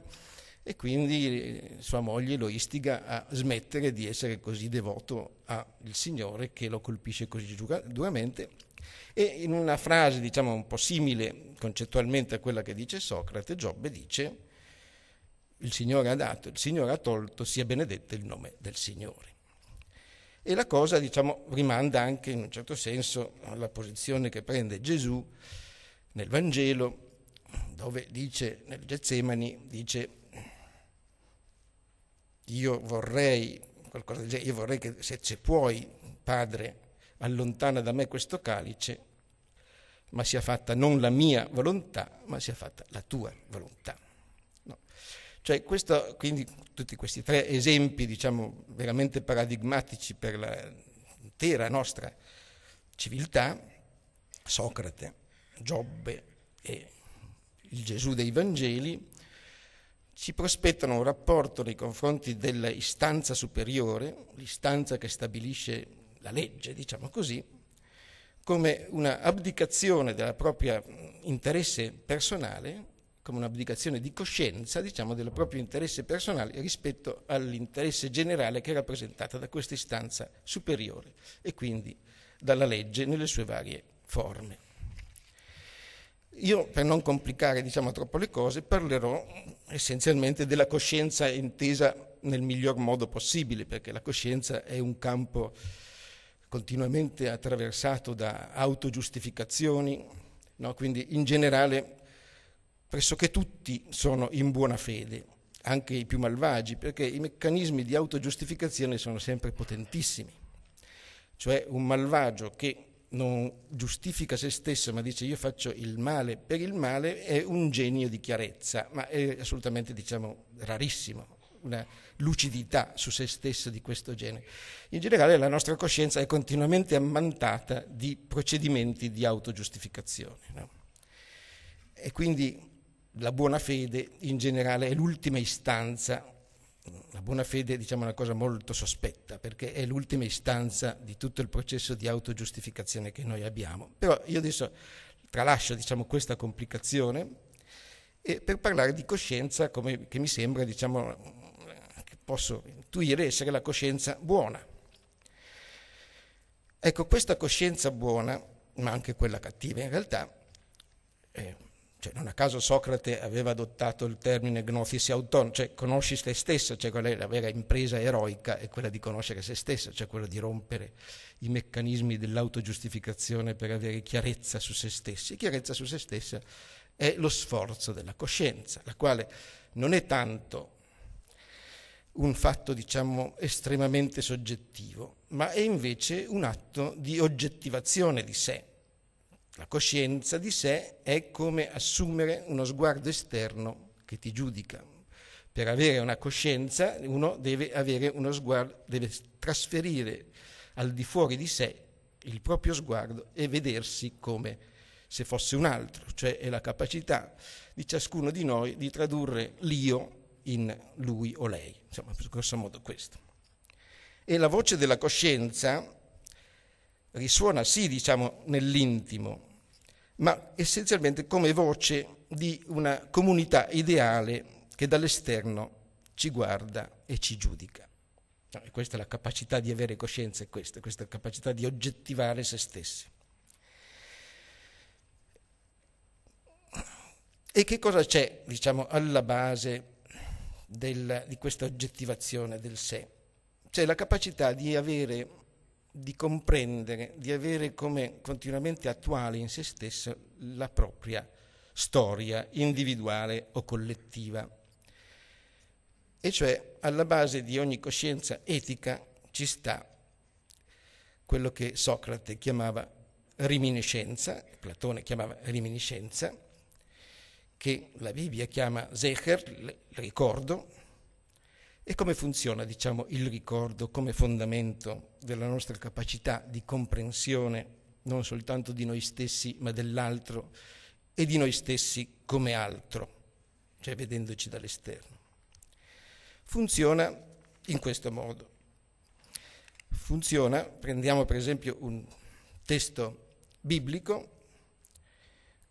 e quindi eh, sua moglie lo istiga a smettere di essere così devoto al Signore che lo colpisce così duramente e in una frase diciamo un po' simile concettualmente a quella che dice Socrate, Giobbe dice il Signore ha dato, il Signore ha tolto, sia benedetto il nome del Signore. E la cosa, diciamo, rimanda anche in un certo senso alla posizione che prende Gesù nel Vangelo, dove dice, nel Getsemani, dice, io vorrei, qualcosa del genere, io vorrei che se ci puoi, Padre, allontana da me questo calice, ma sia fatta non la mia volontà, ma sia fatta la tua volontà. No. Cioè questo, quindi tutti questi tre esempi, diciamo, veramente paradigmatici per l'intera nostra civiltà, Socrate, Giobbe e il Gesù dei Vangeli, ci prospettano un rapporto nei confronti dell'istanza superiore, l'istanza che stabilisce la legge, diciamo così, come una abdicazione del proprio interesse personale come un'abdicazione di coscienza, diciamo, del proprio interesse personale rispetto all'interesse generale che è rappresentata da questa istanza superiore e quindi dalla legge nelle sue varie forme. Io, per non complicare diciamo, troppo le cose, parlerò essenzialmente della coscienza intesa nel miglior modo possibile, perché la coscienza è un campo continuamente attraversato da autogiustificazioni, no? quindi in generale pressoché tutti sono in buona fede, anche i più malvagi, perché i meccanismi di autogiustificazione sono sempre potentissimi. Cioè un malvagio che non giustifica se stesso, ma dice io faccio il male per il male, è un genio di chiarezza, ma è assolutamente, diciamo, rarissimo una lucidità su se stesso di questo genere. In generale la nostra coscienza è continuamente ammantata di procedimenti di autogiustificazione. No? E quindi la buona fede in generale è l'ultima istanza, la buona fede diciamo, è una cosa molto sospetta perché è l'ultima istanza di tutto il processo di autogiustificazione che noi abbiamo. Però io adesso tralascio diciamo, questa complicazione per parlare di coscienza come, che mi sembra diciamo, che posso intuire essere la coscienza buona. Ecco, questa coscienza buona, ma anche quella cattiva in realtà, eh, cioè, non a caso Socrate aveva adottato il termine gnosis auton, cioè conosci te stesso, cioè qual è la vera impresa eroica, è quella di conoscere se stesso, cioè quella di rompere i meccanismi dell'autogiustificazione per avere chiarezza su se stessi. E chiarezza su se stessa è lo sforzo della coscienza, la quale non è tanto un fatto, diciamo, estremamente soggettivo, ma è invece un atto di oggettivazione di sé la coscienza di sé è come assumere uno sguardo esterno che ti giudica. Per avere una coscienza uno deve avere uno sguardo, deve trasferire al di fuori di sé il proprio sguardo e vedersi come se fosse un altro, cioè è la capacità di ciascuno di noi di tradurre l'io in lui o lei, insomma, grosso modo questo. E la voce della coscienza risuona sì, diciamo, nell'intimo, ma essenzialmente come voce di una comunità ideale che dall'esterno ci guarda e ci giudica. e questa è la capacità di avere coscienza, è questa, questa capacità di oggettivare se stessi. E che cosa c'è, diciamo, alla base del, di questa oggettivazione del sé? C'è la capacità di avere di comprendere, di avere come continuamente attuale in se stessa la propria storia individuale o collettiva. E cioè alla base di ogni coscienza etica ci sta quello che Socrate chiamava riminiscenza, Platone chiamava riminiscenza, che la Bibbia chiama zecher, ricordo, e come funziona diciamo, il ricordo come fondamento della nostra capacità di comprensione non soltanto di noi stessi ma dell'altro e di noi stessi come altro, cioè vedendoci dall'esterno? Funziona in questo modo. Funziona, prendiamo per esempio un testo biblico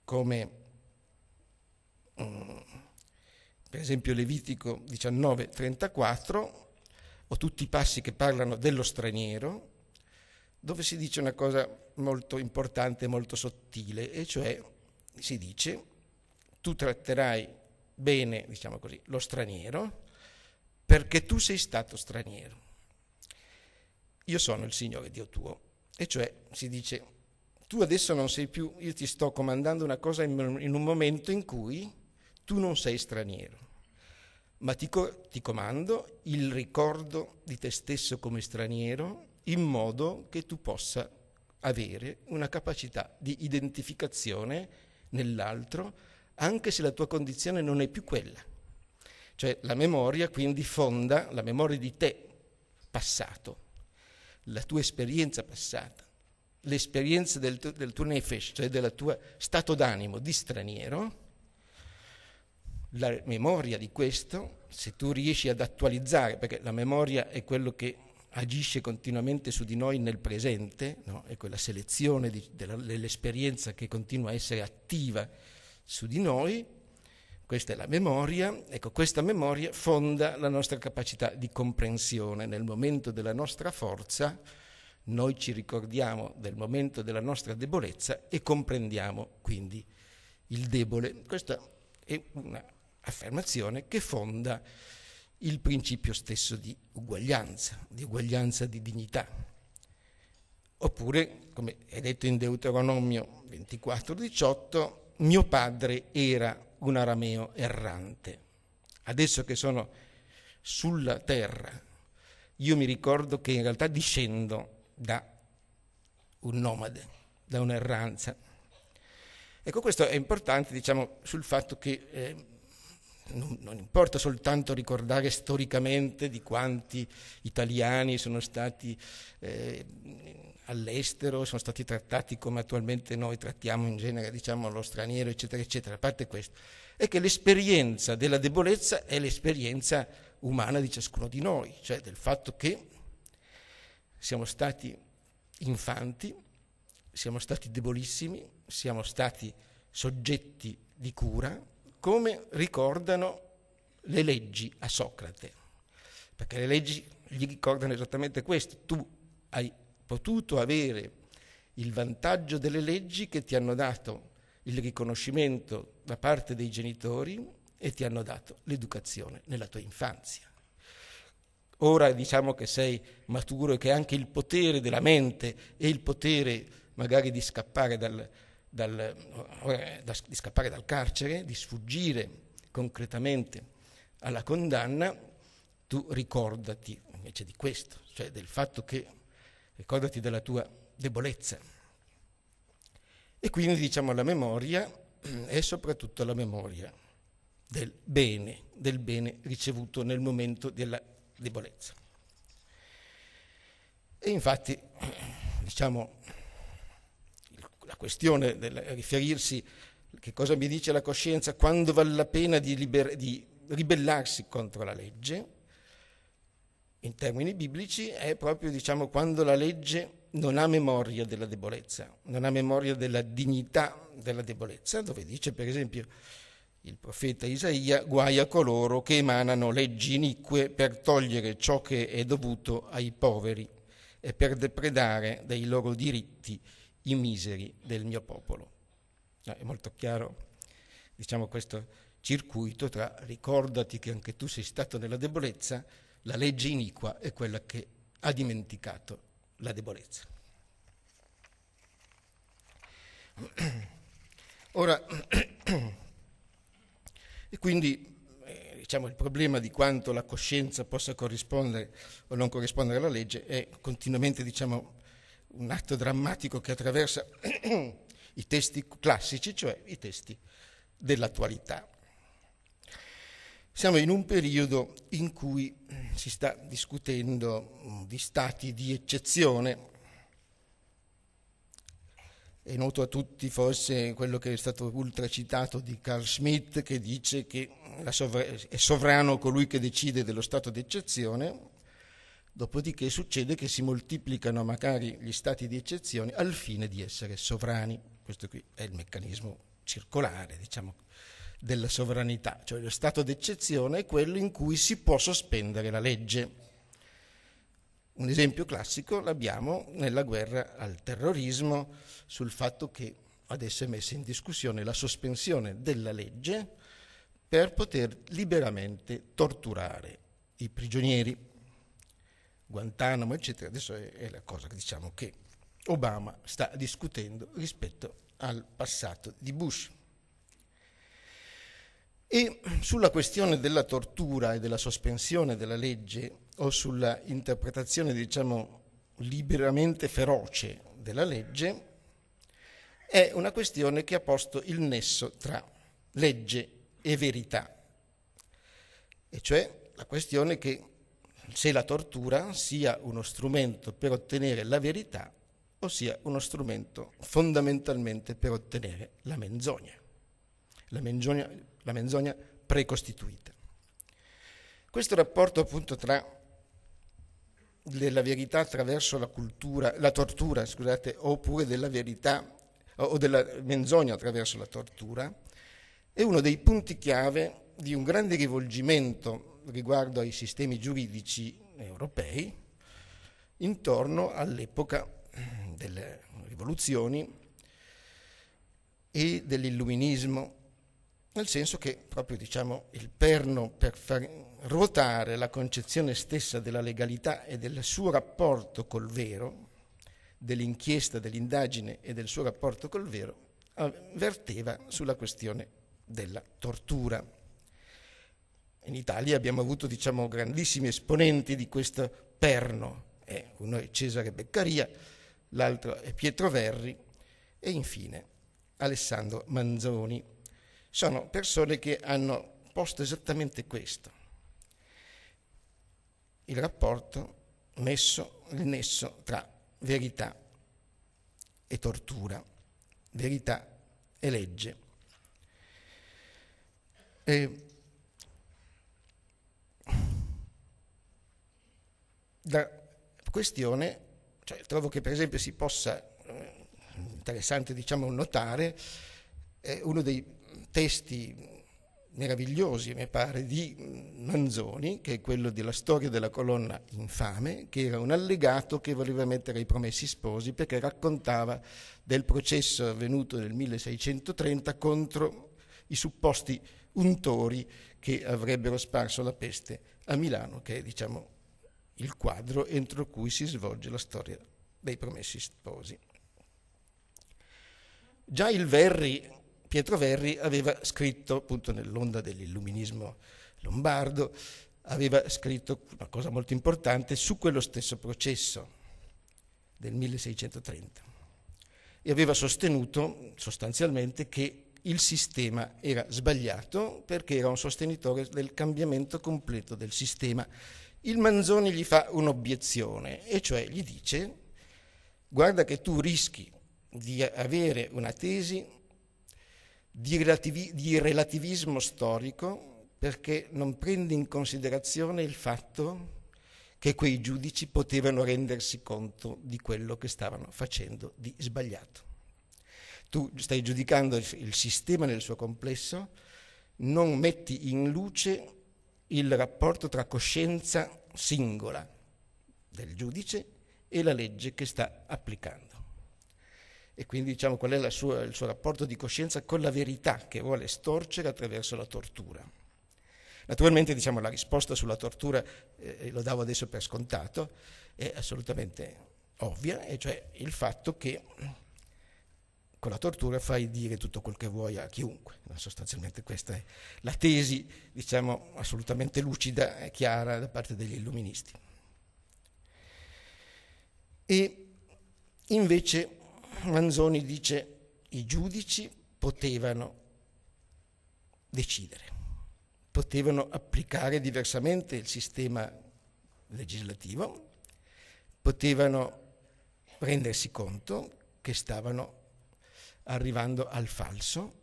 come... Um, per esempio Levitico 19:34, o tutti i passi che parlano dello straniero, dove si dice una cosa molto importante, molto sottile, e cioè si dice tu tratterai bene, diciamo così, lo straniero, perché tu sei stato straniero. Io sono il Signore Dio tuo. E cioè si dice, tu adesso non sei più, io ti sto comandando una cosa in, in un momento in cui tu non sei straniero ma ti, co- ti comando il ricordo di te stesso come straniero in modo che tu possa avere una capacità di identificazione nell'altro, anche se la tua condizione non è più quella. Cioè la memoria quindi fonda la memoria di te passato, la tua esperienza passata, l'esperienza del, tu- del tuo nefesh, cioè del tuo stato d'animo di straniero, la memoria di questo, se tu riesci ad attualizzare, perché la memoria è quello che agisce continuamente su di noi nel presente, no? è quella selezione di, della, dell'esperienza che continua a essere attiva su di noi, questa è la memoria, ecco questa memoria fonda la nostra capacità di comprensione, nel momento della nostra forza noi ci ricordiamo del momento della nostra debolezza e comprendiamo quindi il debole. Questa è una affermazione che fonda il principio stesso di uguaglianza, di uguaglianza di dignità. Oppure, come è detto in Deuteronomio 24-18, mio padre era un arameo errante. Adesso che sono sulla terra, io mi ricordo che in realtà discendo da un nomade, da un'erranza. Ecco, questo è importante, diciamo, sul fatto che eh, non, non, importa soltanto ricordare storicamente di quanti italiani sono stati eh, all'estero, sono stati trattati come attualmente noi trattiamo in genere diciamo, lo straniero, eccetera, eccetera. A parte questo, è che l'esperienza della debolezza è l'esperienza umana di ciascuno di noi, cioè del fatto che siamo stati infanti, siamo stati debolissimi, siamo stati soggetti di cura come ricordano le leggi a Socrate, perché le leggi gli ricordano esattamente questo, tu hai potuto avere il vantaggio delle leggi che ti hanno dato il riconoscimento da parte dei genitori e ti hanno dato l'educazione nella tua infanzia. Ora diciamo che sei maturo e che anche il potere della mente e il potere magari di scappare dal, dal, da, di scappare dal carcere, di sfuggire concretamente alla condanna, tu ricordati invece di questo, cioè del fatto che ricordati della tua debolezza. E quindi diciamo la memoria mm, è soprattutto la memoria del bene, del bene ricevuto nel momento della debolezza. E infatti, diciamo, la questione del riferirsi che cosa mi dice la coscienza, quando vale la pena di, liber- di ribellarsi contro la legge, in termini biblici, è proprio diciamo, quando la legge non ha memoria della debolezza, non ha memoria della dignità della debolezza, dove dice per esempio il profeta Isaia, guai a coloro che emanano leggi inique per togliere ciò che è dovuto ai poveri e per depredare dei loro diritti i miseri del mio popolo. È molto chiaro, diciamo, questo circuito tra ricordati che anche tu sei stato nella debolezza, la legge iniqua è quella che ha dimenticato la debolezza. *clears throat* Ora, *clears throat* e quindi eh, diciamo, il problema di quanto la coscienza possa corrispondere o non corrispondere alla legge è continuamente diciamo, un atto drammatico che attraversa *clears throat* i testi classici, cioè i testi dell'attualità. Siamo in un periodo in cui si sta discutendo mm, di stati di eccezione. È noto a tutti forse quello che è stato ultracitato di Carl Schmitt che dice che sovra- è sovrano colui che decide dello stato d'eccezione Dopodiché succede che si moltiplicano magari gli stati di eccezione al fine di essere sovrani. Questo qui è il meccanismo circolare, diciamo, della sovranità. Cioè lo stato d'eccezione è quello in cui si può sospendere la legge. Un esempio classico l'abbiamo nella guerra al terrorismo sul fatto che adesso è messa in discussione la sospensione della legge per poter liberamente torturare i prigionieri. Guantanamo, eccetera, adesso è, è la cosa che diciamo che Obama sta discutendo rispetto al passato di Bush. E sulla questione della tortura e della sospensione della legge o sulla interpretazione, diciamo, liberamente feroce della legge, è una questione che ha posto il nesso tra legge e verità, e cioè la questione che se la tortura sia uno strumento per ottenere la verità o sia uno strumento fondamentalmente per ottenere la menzogna, la menzogna, la menzogna precostituita. Questo rapporto appunto tra della verità attraverso la, cultura, la tortura, scusate, oppure della verità o della menzogna attraverso la tortura, è uno dei punti chiave di un grande rivolgimento riguardo ai sistemi giuridici europei intorno all'epoca delle rivoluzioni e dell'illuminismo, nel senso che proprio diciamo, il perno per far ruotare la concezione stessa della legalità e del suo rapporto col vero, dell'inchiesta, dell'indagine e del suo rapporto col vero, verteva sulla questione della tortura in Italia abbiamo avuto diciamo, grandissimi esponenti di questo perno, eh, uno è Cesare Beccaria, l'altro è Pietro Verri e infine Alessandro Manzoni. Sono persone che hanno posto esattamente questo, il rapporto messo, il nesso tra verità e tortura, verità e legge. E da questione, cioè, trovo che per esempio si possa, eh, interessante diciamo notare, eh, uno dei testi meravigliosi, mi pare, di Manzoni, che è quello della storia della colonna infame, che era un allegato che voleva mettere ai promessi sposi perché raccontava del processo avvenuto nel 1630 contro i supposti untori che avrebbero sparso la peste a Milano, che è diciamo il quadro entro cui si svolge la storia dei promessi sposi. Già il Verri, Pietro Verri, aveva scritto, appunto nell'onda dell'illuminismo lombardo, aveva scritto una cosa molto importante su quello stesso processo del 1630 e aveva sostenuto sostanzialmente che il sistema era sbagliato perché era un sostenitore del cambiamento completo del sistema il Manzoni gli fa un'obiezione, e cioè gli dice, guarda che tu rischi di avere una tesi di, relativi, di relativismo storico perché non prendi in considerazione il fatto che quei giudici potevano rendersi conto di quello che stavano facendo di sbagliato. Tu stai giudicando il sistema nel suo complesso, non metti in luce il rapporto tra coscienza singola del giudice e la legge che sta applicando. E quindi diciamo qual è sua, il suo rapporto di coscienza con la verità che vuole storcere attraverso la tortura. Naturalmente diciamo, la risposta sulla tortura, eh, lo davo adesso per scontato, è assolutamente ovvia, e cioè il fatto che con la tortura fai dire tutto quel che vuoi a chiunque. Sostanzialmente questa è la tesi, diciamo, assolutamente lucida e chiara da parte degli illuministi. E invece Manzoni dice i giudici potevano decidere, potevano applicare diversamente il sistema legislativo, potevano rendersi conto che stavano arrivando al falso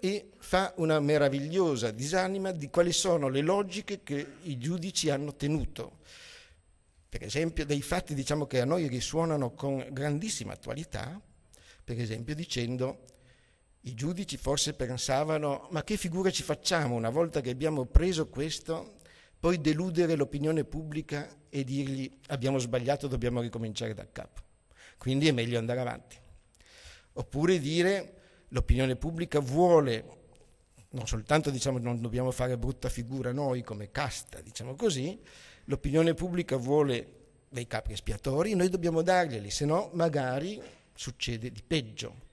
e fa una meravigliosa disanima di quali sono le logiche che i giudici hanno tenuto. Per esempio dei fatti diciamo, che a noi risuonano con grandissima attualità, per esempio dicendo i giudici forse pensavano ma che figura ci facciamo una volta che abbiamo preso questo, poi deludere l'opinione pubblica e dirgli abbiamo sbagliato, dobbiamo ricominciare da capo. Quindi è meglio andare avanti. Oppure dire l'opinione pubblica vuole, non soltanto diciamo non dobbiamo fare brutta figura noi come casta, diciamo così, l'opinione pubblica vuole dei capri espiatori, noi dobbiamo darglieli, se no magari succede di peggio.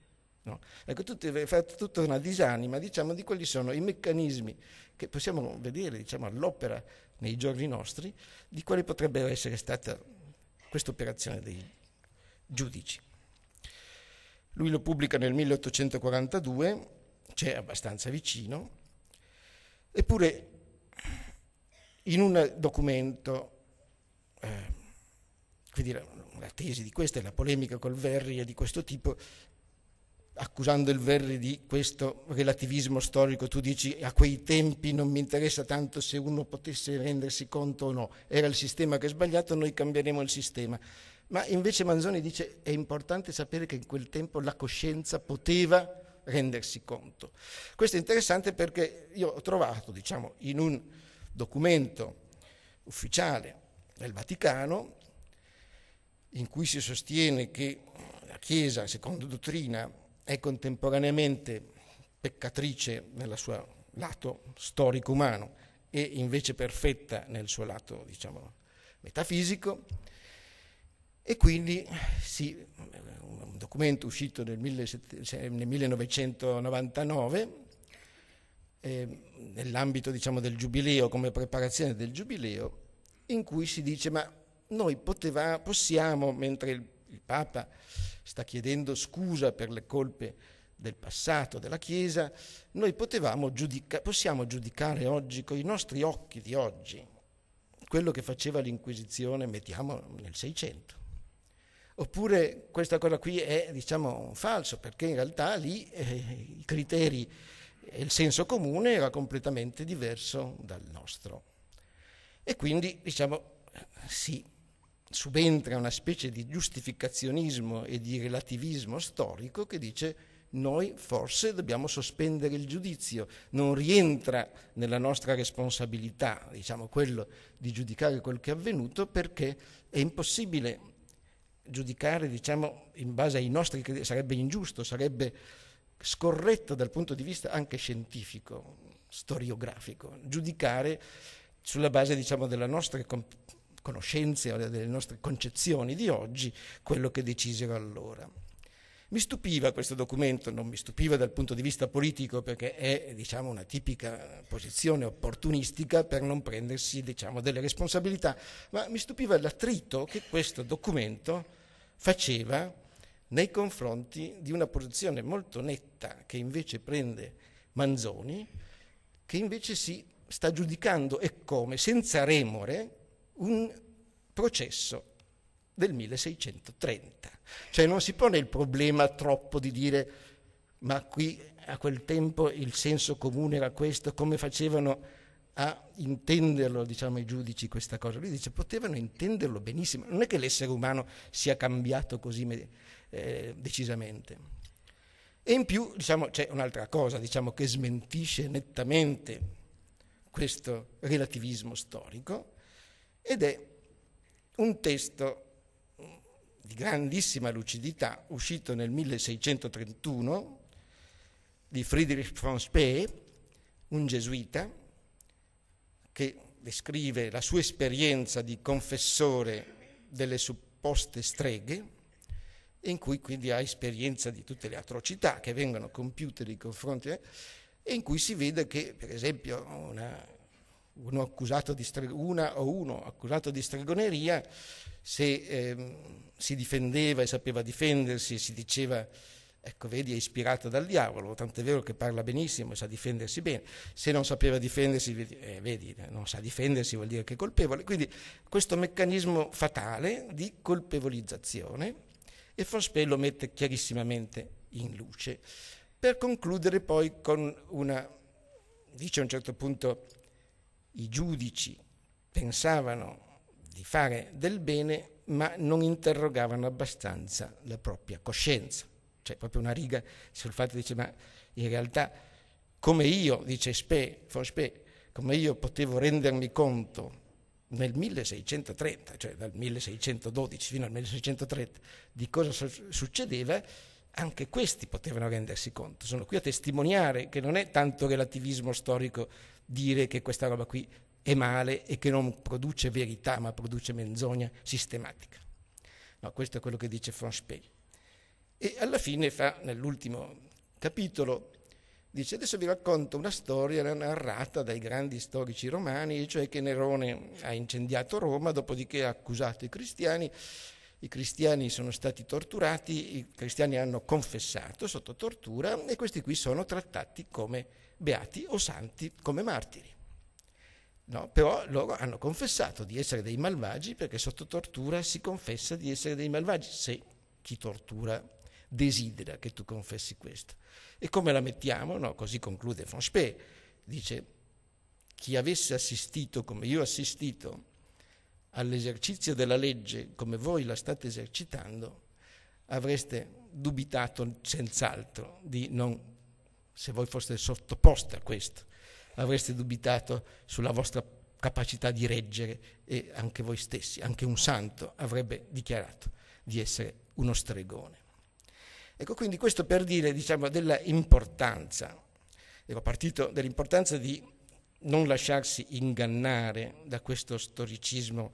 No? Ecco, tutto, fa tutta una disanima diciamo, di quali sono i meccanismi che possiamo vedere diciamo, all'opera nei giorni nostri, di quale potrebbe essere stata questa operazione dei giudici. Lui lo pubblica nel 1842, c'è abbastanza vicino, eppure in un documento, eh, quindi la, la, tesi di questa e la polemica col Verri è di questo tipo, accusando il Verri di questo relativismo storico, tu dici a quei tempi non mi interessa tanto se uno potesse rendersi conto o no, era il sistema che è sbagliato, noi cambieremo il sistema. Ma invece Manzoni dice è importante sapere che in quel tempo la coscienza poteva rendersi conto. Questo è interessante perché io ho trovato, diciamo, in un documento ufficiale del Vaticano, in cui si sostiene che la Chiesa, secondo dottrina, è contemporaneamente peccatrice nel suo lato storico umano e invece perfetta nel suo lato, diciamo, metafisico, e quindi sì, un documento uscito nel, 1999, eh, nell'ambito diciamo, del giubileo, come preparazione del giubileo, in cui si dice ma noi poteva, possiamo, mentre il, il Papa sta chiedendo scusa per le colpe del passato della Chiesa, noi giudica, possiamo giudicare oggi con i nostri occhi di oggi quello che faceva l'Inquisizione, mettiamo nel Seicento. Oppure questa cosa qui è diciamo falso, perché in realtà lì eh, i criteri e il senso comune era completamente diverso dal nostro. E quindi diciamo sì, subentra una specie di giustificazionismo e di relativismo storico che dice noi forse dobbiamo sospendere il giudizio, non rientra nella nostra responsabilità, diciamo quello di giudicare quel che è avvenuto perché è impossibile giudicare diciamo, in base ai nostri criteri sarebbe ingiusto, sarebbe scorretto dal punto di vista anche scientifico, storiografico, giudicare sulla base diciamo, delle nostre conoscenze o delle nostre concezioni di oggi quello che decisero allora. Mi stupiva questo documento, non mi stupiva dal punto di vista politico perché è diciamo, una tipica posizione opportunistica per non prendersi diciamo, delle responsabilità, ma mi stupiva l'attrito che questo documento faceva nei confronti di una posizione molto netta che invece prende Manzoni, che invece si sta giudicando e come, senza remore, un processo del 1630. Cioè non si pone il problema troppo di dire ma qui a quel tempo il senso comune era questo, come facevano a intenderlo diciamo, i giudici questa cosa. Lui dice potevano intenderlo benissimo, non è che l'essere umano sia cambiato così eh, decisamente. E in più diciamo, c'è un'altra cosa diciamo, che smentisce nettamente questo relativismo storico ed è un testo di grandissima lucidità, uscito nel 1631, di Friedrich von Spee, un gesuita, che descrive la sua esperienza di confessore delle supposte streghe, in cui quindi ha esperienza di tutte le atrocità che vengono compiute nei confronti, eh, e in cui si vede che, per esempio, una uno streg- una o uno accusato di stregoneria, se eh, si difendeva e sapeva difendersi si diceva ecco vedi è ispirato dal diavolo, tant'è vero che parla benissimo e sa difendersi bene, se non sapeva difendersi, vedi, eh, vedi, non sa difendersi vuol dire che è colpevole, quindi questo meccanismo fatale di colpevolizzazione e Forspè lo mette chiarissimamente in luce, per concludere poi con una, dice a un certo punto, i giudici pensavano di fare del bene ma non interrogavano abbastanza la propria coscienza. C'è cioè, proprio una riga sul fatto dice ma in realtà come io, dice Spe, Fospé, come io potevo rendermi conto nel 1630, cioè dal 1612 fino al 1630, di cosa succedeva, anche questi potevano rendersi conto. Sono qui a testimoniare che non è tanto relativismo storico dire che questa roba qui è male e che non produce verità ma produce menzogna sistematica. No, questo è quello che dice Spee. E alla fine fa, nell'ultimo capitolo, dice adesso vi racconto una storia narrata dai grandi storici romani, cioè che Nerone ha incendiato Roma, dopodiché ha accusato i cristiani, i cristiani sono stati torturati, i cristiani hanno confessato sotto tortura e questi qui sono trattati come beati o santi come martiri. No? Però loro hanno confessato di essere dei malvagi perché sotto tortura si confessa di essere dei malvagi, se chi tortura desidera che tu confessi questo. E come la mettiamo? No? Così conclude Fonspé, dice chi avesse assistito come io ho assistito all'esercizio della legge come voi la state esercitando, avreste dubitato senz'altro di non se voi foste sottoposti a questo, avreste dubitato sulla vostra capacità di reggere e anche voi stessi, anche un santo avrebbe dichiarato di essere uno stregone. Ecco quindi questo per dire diciamo, della importanza, ero ecco, partito dell'importanza di non lasciarsi ingannare da questo storicismo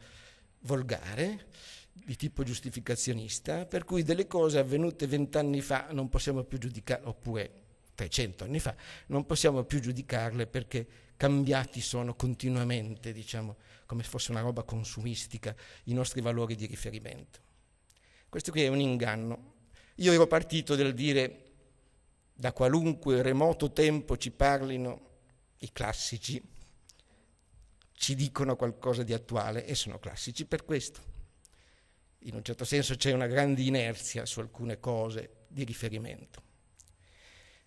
volgare di tipo giustificazionista, per cui delle cose avvenute vent'anni fa non possiamo più giudicare, oppure 300 anni fa, non possiamo più giudicarle perché cambiati sono continuamente, diciamo, come se fosse una roba consumistica, i nostri valori di riferimento. Questo qui è un inganno. Io ero partito dal dire da qualunque remoto tempo ci parlino i classici, ci dicono qualcosa di attuale e sono classici per questo. In un certo senso c'è una grande inerzia su alcune cose di riferimento.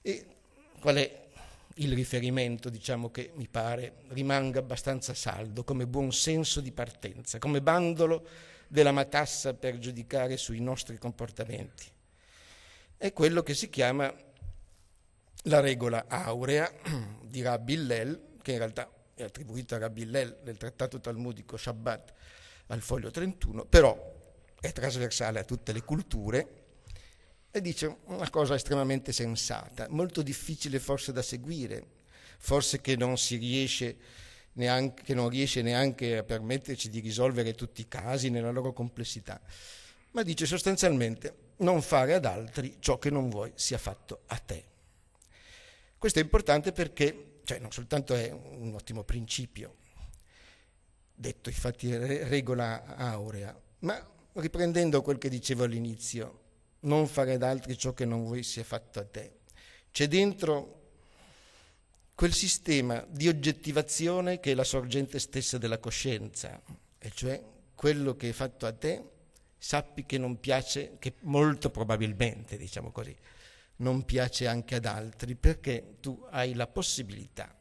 E qual è il riferimento, diciamo, che mi pare rimanga abbastanza saldo come buon senso di partenza, come bandolo della matassa per giudicare sui nostri comportamenti. È quello che si chiama la regola aurea di Rabbi Hillel, che in realtà è attribuita a Rabbi Hillel nel trattato talmudico Shabbat al foglio 31, però è trasversale a tutte le culture e dice una cosa estremamente sensata, molto difficile forse da seguire, forse che non si riesce neanche, che non riesce neanche a permetterci di risolvere tutti i casi nella loro complessità, ma dice sostanzialmente non fare ad altri ciò che non vuoi sia fatto a te. Questo è importante perché cioè, non soltanto è un ottimo principio, detto infatti regola aurea, ma riprendendo quel che dicevo all'inizio, non fare ad altri ciò che non vuoi sia fatto a te. C'è dentro quel sistema di oggettivazione che è la sorgente stessa della coscienza, e cioè quello che è fatto a te sappi che non piace, che molto probabilmente, diciamo così, non piace anche ad altri, perché tu hai la possibilità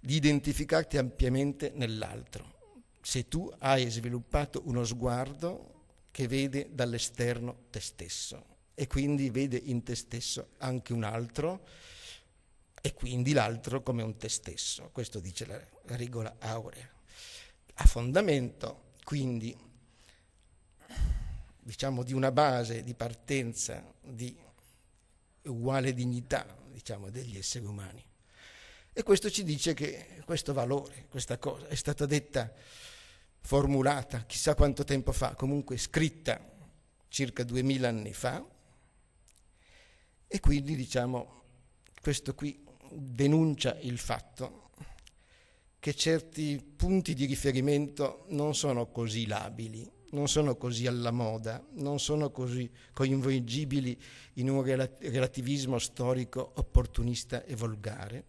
di identificarti ampiamente nell'altro. Se tu hai sviluppato uno sguardo che vede dall'esterno te stesso e quindi vede in te stesso anche un altro e quindi l'altro come un te stesso. Questo dice la, regola aurea. A fondamento, quindi, diciamo di una base di partenza di uguale dignità, diciamo, degli esseri umani. E questo ci dice che questo valore, questa cosa, è stata detta formulata chissà quanto tempo fa, comunque scritta circa duemila anni fa, e quindi diciamo questo qui denuncia il fatto che certi punti di riferimento non sono così labili, non sono così alla moda, non sono così coinvolgibili in un relativismo storico opportunista e volgare,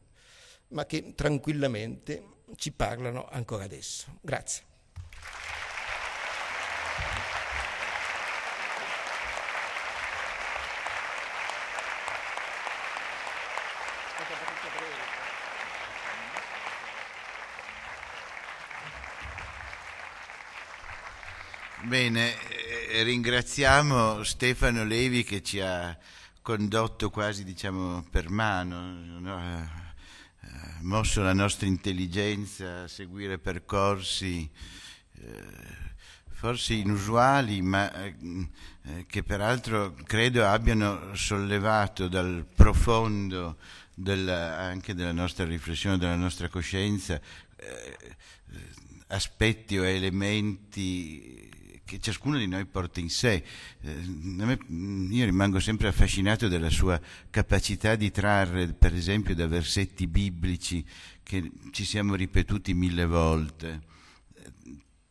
ma che tranquillamente ci parlano ancora adesso. Grazie. Bene, eh, ringraziamo Stefano Levi che ci ha condotto quasi diciamo, per mano, no? Eh, mosso la nostra intelligenza a seguire percorsi. Eh, forse inusuali, ma eh, eh, che peraltro credo abbiano sollevato dal profondo della, anche della nostra riflessione, della nostra coscienza, eh, aspetti o elementi che ciascuno di noi porta in sé. Eh, me, io rimango sempre affascinato dalla sua capacità di trarre, per esempio, da versetti biblici che ci siamo ripetuti mille volte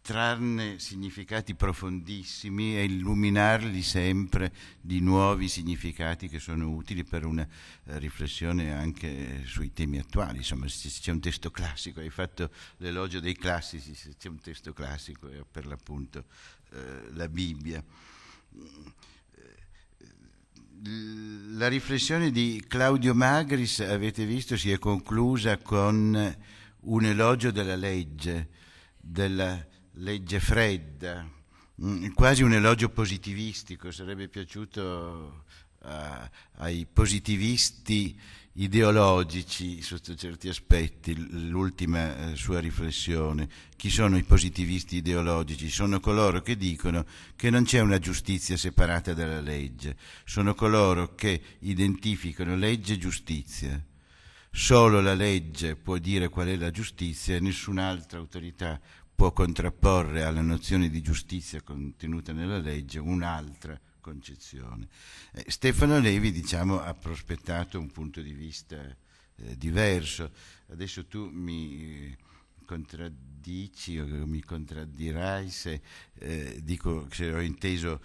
trarne significati profondissimi e illuminarli sempre di nuovi significati che sono utili per una eh, riflessione anche sui temi attuali. Insomma, se c'è un testo classico, hai fatto l'elogio dei classici, se c'è un testo classico è per l'appunto eh, la Bibbia. La riflessione di Claudio Magris, avete visto, si è conclusa con un elogio della legge, della legge legge fredda, mm, quasi un elogio positivistico, sarebbe piaciuto a, eh, ai positivisti ideologici sotto certi aspetti, l'ultima eh, sua riflessione. Chi sono i positivisti ideologici? Sono coloro che dicono che non c'è una giustizia separata dalla legge, sono coloro che identificano legge e giustizia. Solo la legge può dire qual è la giustizia e nessun'altra autorità può contrapporre alla nozione di giustizia contenuta nella legge un'altra concezione. Eh, Stefano Levi diciamo, ha prospettato un punto di vista eh, diverso. Adesso tu mi contraddici o mi contraddirai se eh, dico se ho inteso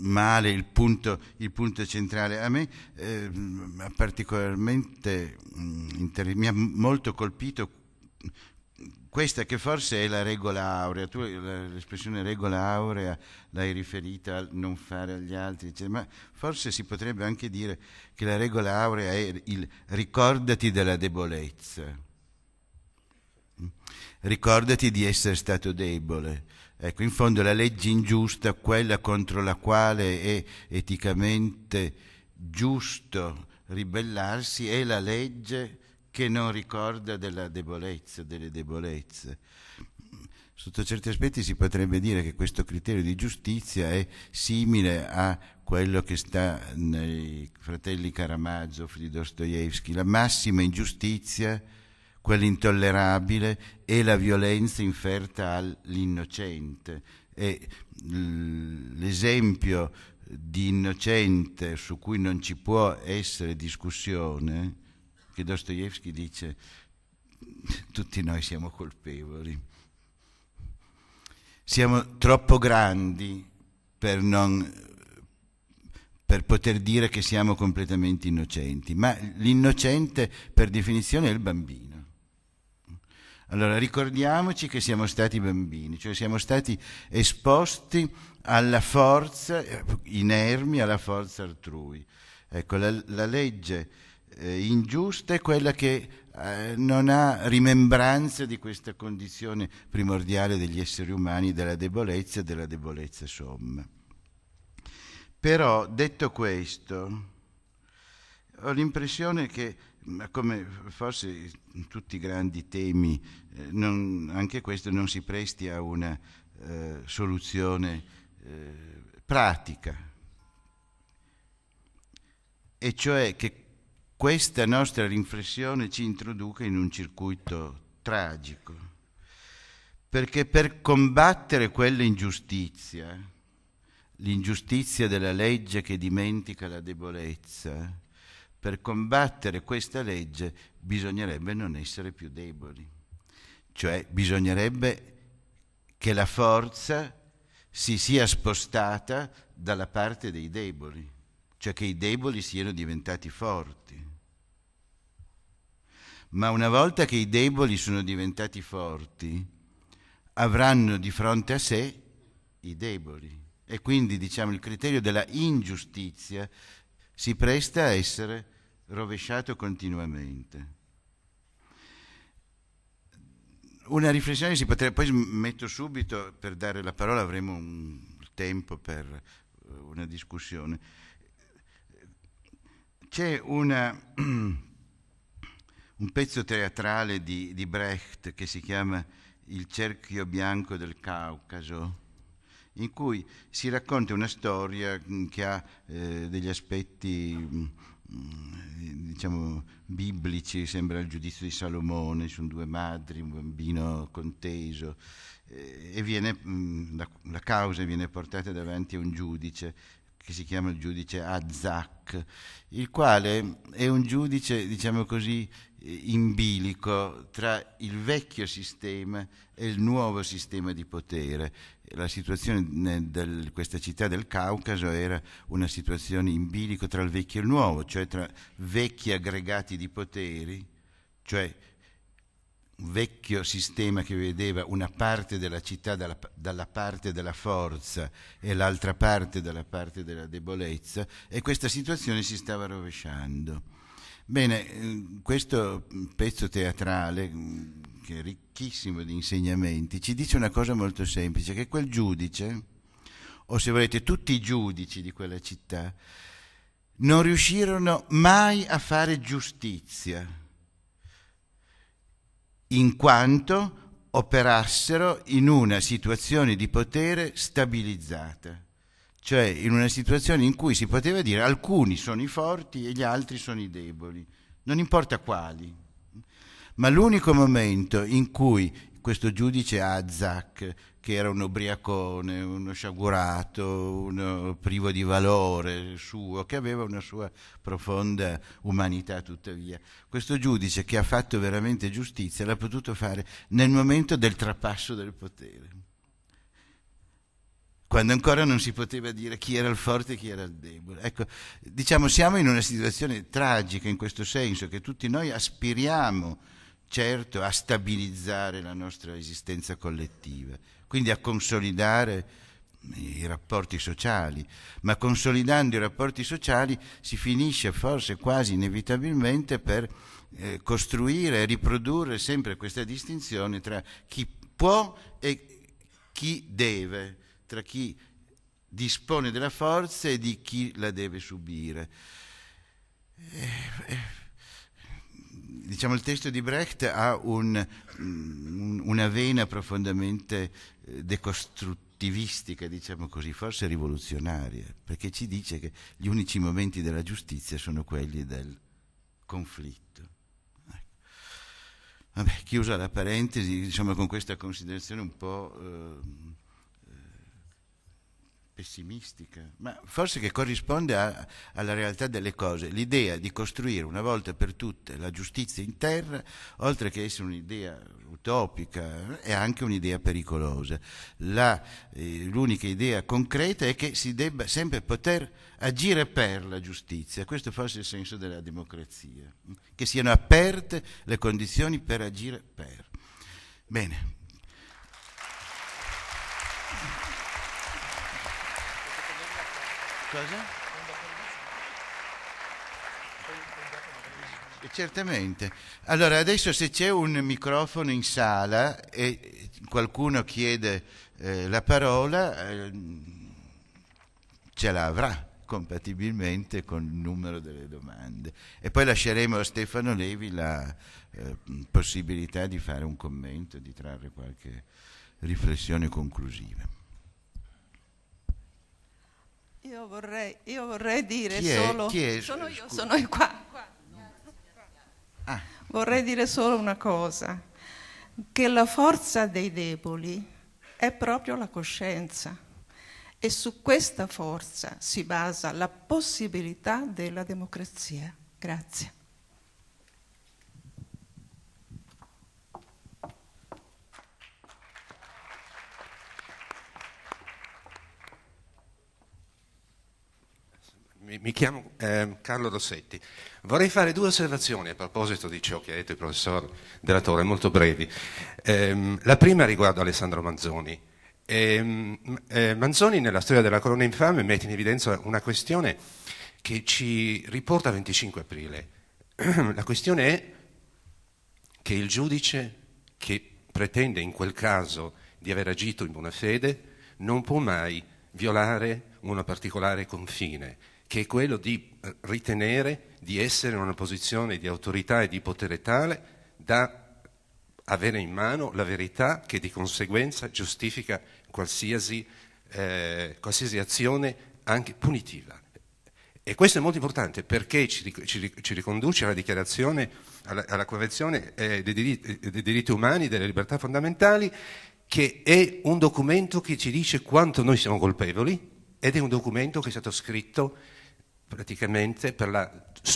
male il punto, il punto centrale. A me eh, particolarmente mh, mm, inter- mi ha molto colpito questa che forse è la regola aurea, tu l'espressione regola aurea l'hai riferita al non fare agli altri, eccetera, ma forse si potrebbe anche dire che la regola aurea è il ricordati della debolezza, mm? ricordati di essere stato debole. Ecco, in fondo la legge ingiusta, quella contro la quale è eticamente giusto ribellarsi, è la legge che non ricorda della debolezza, delle debolezze. Sotto certi aspetti si potrebbe dire che questo criterio di giustizia è simile a quello che sta nei fratelli Karamazov di Dostoevsky, la massima ingiustizia, quella intollerabile, è la violenza inferta all'innocente. E l'esempio di innocente su cui non ci può essere discussione che Dostoevsky dice tutti noi siamo colpevoli, siamo troppo grandi per, non, per poter dire che siamo completamente innocenti, ma l'innocente per definizione è il bambino. Allora ricordiamoci che siamo stati bambini, cioè siamo stati esposti alla forza, inermi alla forza altrui. Ecco, la, la legge eh, ingiusta è quella che eh, non ha rimembranza di questa condizione primordiale degli esseri umani, della debolezza, della debolezza somma. Però, detto questo, ho l'impressione che, mm, come forse tutti i grandi temi, eh, non, anche questo non si presti a una eh, soluzione eh, pratica, e cioè che questa nostra riflessione ci introduca in un circuito tragico, perché per combattere quell'ingiustizia, l'ingiustizia della legge che dimentica la debolezza, per combattere questa legge bisognerebbe non essere più deboli, cioè bisognerebbe che la forza si sia spostata dalla parte dei deboli, cioè che i deboli siano diventati forti ma una volta che i deboli sono diventati forti, avranno di fronte a sé i deboli. E quindi diciamo il criterio della ingiustizia si presta a essere rovesciato continuamente. Una riflessione si potrebbe, poi metto subito per dare la parola, avremo un tempo per eh, una discussione. C'è una *clears throat* un pezzo teatrale di, di Brecht che si chiama Il cerchio bianco del Caucaso, in cui si racconta una storia mm, che ha eh, degli aspetti mm, mm, diciamo biblici, sembra il giudizio di Salomone, sono due madri, un bambino conteso eh, e viene, la, la causa viene portata davanti a un giudice che si chiama il giudice Azak, il quale è un giudice, diciamo così, in bilico tra il vecchio sistema e il nuovo sistema di potere. La situazione di questa città del Caucaso era una situazione in bilico tra il vecchio e il nuovo, cioè tra vecchi aggregati di poteri, cioè un vecchio sistema che vedeva una parte della città dalla, dalla parte della forza e l'altra parte dalla parte della debolezza e questa situazione si stava rovesciando Bene, ehm, questo pezzo teatrale, mm, che è ricchissimo di insegnamenti, ci dice una cosa molto semplice, che quel giudice, o se volete tutti i giudici di quella città, non riuscirono mai a fare giustizia, in quanto operassero in una situazione di potere stabilizzata cioè in una situazione in cui si poteva dire alcuni sono i forti e gli altri sono i deboli, non importa quali, ma l'unico momento in cui questo giudice Azak, che era un ubriacone, uno sciagurato, uno privo di valore suo, che aveva una sua profonda umanità tuttavia, questo giudice che ha fatto veramente giustizia l'ha potuto fare nel momento del trapasso del potere quando ancora non si poteva dire chi era il forte e chi era il debole. Ecco, diciamo, siamo in una situazione tragica in questo senso, che tutti noi aspiriamo, certo, a stabilizzare la nostra esistenza collettiva, quindi a consolidare eh, i rapporti sociali, ma consolidando i rapporti sociali si finisce forse quasi inevitabilmente per eh, costruire e riprodurre sempre questa distinzione tra chi può e chi deve tra chi dispone della forza e di chi la deve subire. Eh, eh diciamo, il testo di Brecht ha un, una vena profondamente eh, decostruttivistica, diciamo così, forse rivoluzionaria, perché ci dice che gli unici momenti della giustizia sono quelli del conflitto. Ecco. Vabbè, chiusa la parentesi, diciamo, con questa considerazione un po'... Eh, pessimistica, ma forse che corrisponde a, alla realtà delle cose. L'idea di costruire una volta per tutte la giustizia in terra, oltre che essere un'idea utopica, è anche un'idea pericolosa. La, eh, l'unica idea concreta è che si debba sempre poter agire per la giustizia, questo forse è il senso della democrazia, che siano aperte le condizioni per agire per. Bene. Cosa? Eh, certamente. Allora, adesso se c'è un microfono in sala e qualcuno chiede eh, la parola, eh, ce l'avrà compatibilmente con il numero delle domande. E poi lasceremo a Stefano Levi la eh, possibilità di fare un commento, di trarre qualche riflessione conclusiva. Io vorrei, io vorrei dire chi è, solo... Chi è? Sono io, Scusa. sono io qua. qua. Ah. Vorrei dire solo una cosa, che la forza dei deboli è proprio la coscienza e su questa forza si basa la possibilità della democrazia. Grazie. mi chiamo eh, Carlo Rossetti. Vorrei fare due osservazioni a proposito di ciò che ha detto il professor Della Torre, molto brevi. Eh, la prima riguarda Alessandro Manzoni. Ehm, eh, Manzoni nella storia della corona infame mette in evidenza una questione che ci riporta al 25 aprile. *clears throat* la questione è che il giudice che pretende in quel caso di aver agito in buona fede non può mai violare un particolare confine che è quello di ritenere di essere in una posizione di autorità e di potere tale da avere in mano la verità che di conseguenza giustifica qualsiasi, eh, qualsiasi azione anche punitiva. E questo è molto importante perché ci, ci, ci riconduce alla dichiarazione, alla, alla Convenzione eh, dei, diritti, dei, diritti, umani e delle libertà fondamentali, che è un documento che ci dice quanto noi siamo colpevoli ed è un documento che è stato scritto praticamente per, la,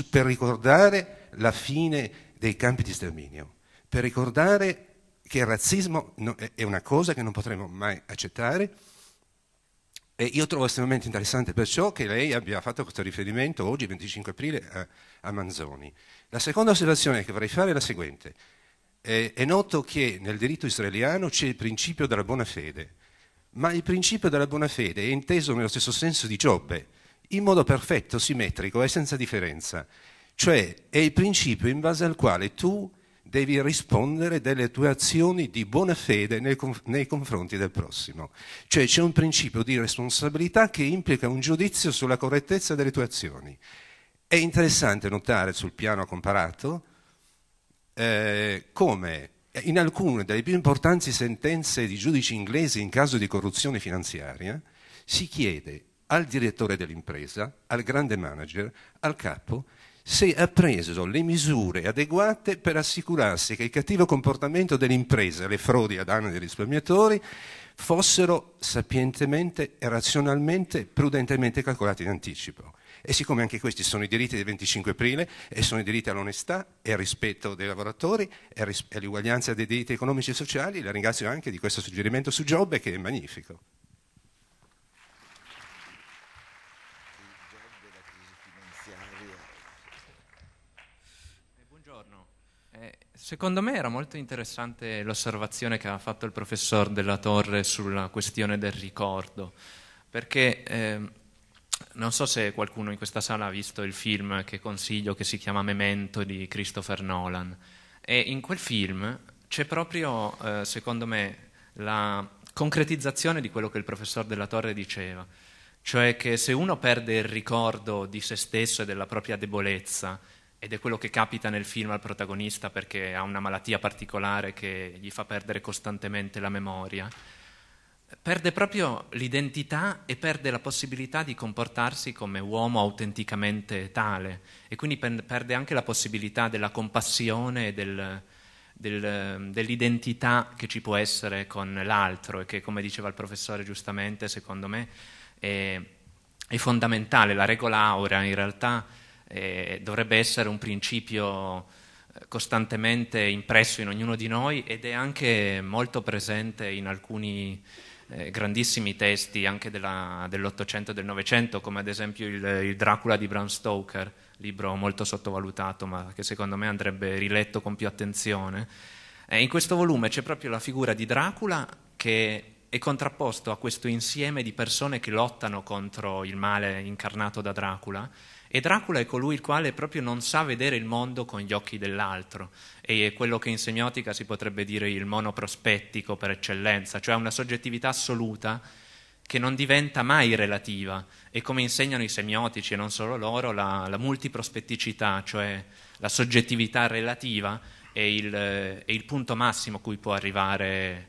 per ricordare la fine dei campi di sterminio, per ricordare che il razzismo è una cosa che non potremo mai accettare. E io trovo estremamente interessante perciò che lei abbia fatto questo riferimento oggi, 25 aprile, a, a Manzoni. La seconda osservazione che vorrei fare è la seguente. Eh, è noto che nel diritto israeliano c'è il principio della buona fede, ma il principio della buona fede è inteso nello stesso senso di Giobbe, in modo perfetto, simmetrico e senza differenza. Cioè è il principio in base al quale tu devi rispondere delle tue azioni di buona fede nei, conf- nei, confronti del prossimo. Cioè c'è un principio di responsabilità che implica un giudizio sulla correttezza delle tue azioni. È interessante notare sul piano comparato eh, come in alcune delle più importanti sentenze di giudici inglesi in caso di corruzione finanziaria si chiede al direttore dell'impresa, al grande manager, al capo, se ha preso le misure adeguate per assicurarsi che il cattivo comportamento dell'impresa, le frodi a danno dei risparmiatori, fossero sapientemente, razionalmente, prudentemente calcolati in anticipo. E siccome anche questi sono i diritti del 25 aprile e sono i diritti all'onestà e al rispetto dei lavoratori e all'uguaglianza dei diritti economici e sociali, la ringrazio anche di questo suggerimento su Giobbe che è magnifico. Secondo me era molto interessante l'osservazione che ha fatto il professor Della Torre sulla questione del ricordo, perché eh, non so se qualcuno in questa sala ha visto il film che consiglio che si chiama Memento di Christopher Nolan e in quel film c'è proprio, eh, secondo me, la concretizzazione di quello che il professor Della Torre diceva, cioè che se uno perde il ricordo di se stesso e della propria debolezza, ed è quello che capita nel film al protagonista perché ha una malattia particolare che gli fa perdere costantemente la memoria, perde proprio l'identità e perde la possibilità di comportarsi come uomo autenticamente tale e quindi perde anche la possibilità della compassione e del, del, dell'identità che ci può essere con l'altro e che come diceva il professore giustamente secondo me è, è fondamentale, la regola aurea in realtà eh, dovrebbe essere un principio eh, costantemente impresso in ognuno di noi ed è anche molto presente in alcuni eh, grandissimi testi anche della, dell'Ottocento e del Novecento, come ad esempio il, il, Dracula di Bram Stoker, libro molto sottovalutato ma che secondo me andrebbe riletto con più attenzione. Eh, in questo volume c'è proprio la figura di Dracula che è contrapposto a questo insieme di persone che lottano contro il male incarnato da Dracula e Dracula è colui il quale proprio non sa vedere il mondo con gli occhi dell'altro e è quello che in semiotica si potrebbe dire il monoprospettico per eccellenza, cioè una soggettività assoluta che non diventa mai relativa e come insegnano i semiotici e non solo loro, la, la multiprospetticità, cioè la soggettività relativa, è il, è il punto massimo a cui può arrivare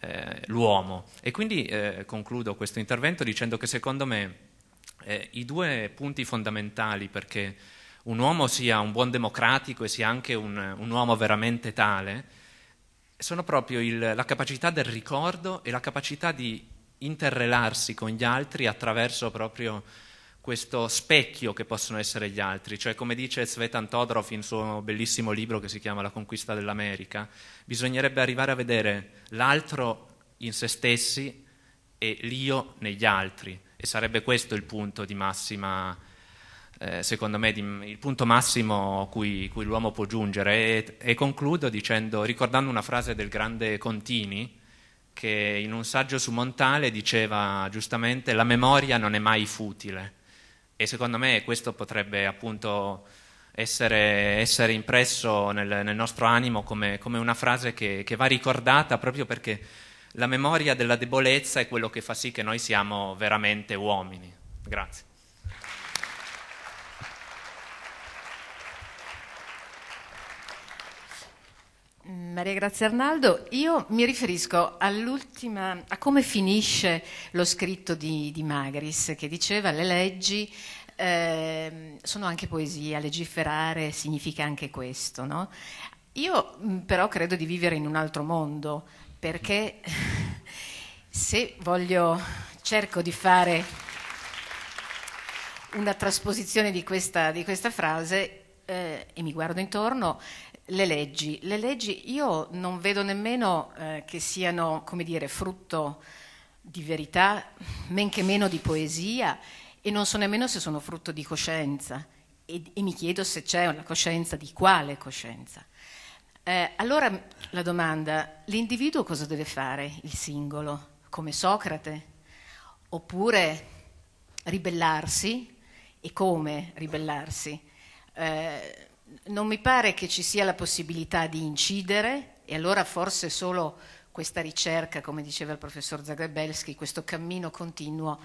eh, l'uomo. E quindi eh, concludo questo intervento dicendo che secondo me eh, I due punti fondamentali perché un uomo sia un buon democratico e sia anche un, un uomo veramente tale sono proprio il, la capacità del ricordo e la capacità di interrelarsi con gli altri attraverso proprio questo specchio che possono essere gli altri, cioè come dice Svetan Todorov in suo bellissimo libro che si chiama La conquista dell'America, bisognerebbe arrivare a vedere l'altro in se stessi e l'io negli altri, e sarebbe questo il punto di massima, eh, secondo me, di, il punto massimo cui, cui l'uomo può giungere. E, e concludo dicendo, ricordando una frase del grande Contini, che in un saggio su Montale diceva giustamente la memoria non è mai futile. E secondo me questo potrebbe appunto essere, essere impresso nel, nel, nostro animo come, come una frase che, che va ricordata proprio perché la memoria della debolezza è quello che fa sì che noi siamo veramente uomini. Grazie. Maria Grazia Arnaldo, io mi riferisco all'ultima, a come finisce lo scritto di, di Magris che diceva le leggi eh, sono anche poesia, legiferare significa anche questo, no? Io però credo di vivere in un altro mondo, perché se voglio, cerco di fare una trasposizione di questa, di questa frase eh, e mi guardo intorno, le leggi. Le leggi io non vedo nemmeno eh, che siano, come dire, frutto di verità, men che meno di poesia, e non so nemmeno se sono frutto di coscienza. E, e mi chiedo se c'è una coscienza, di quale coscienza. Eh, allora la domanda, l'individuo cosa deve fare, il singolo, come Socrate? Oppure ribellarsi? E come ribellarsi? Eh, non mi pare che ci sia la possibilità di incidere e allora forse solo questa ricerca, come diceva il professor Zagrebelski, questo cammino continuo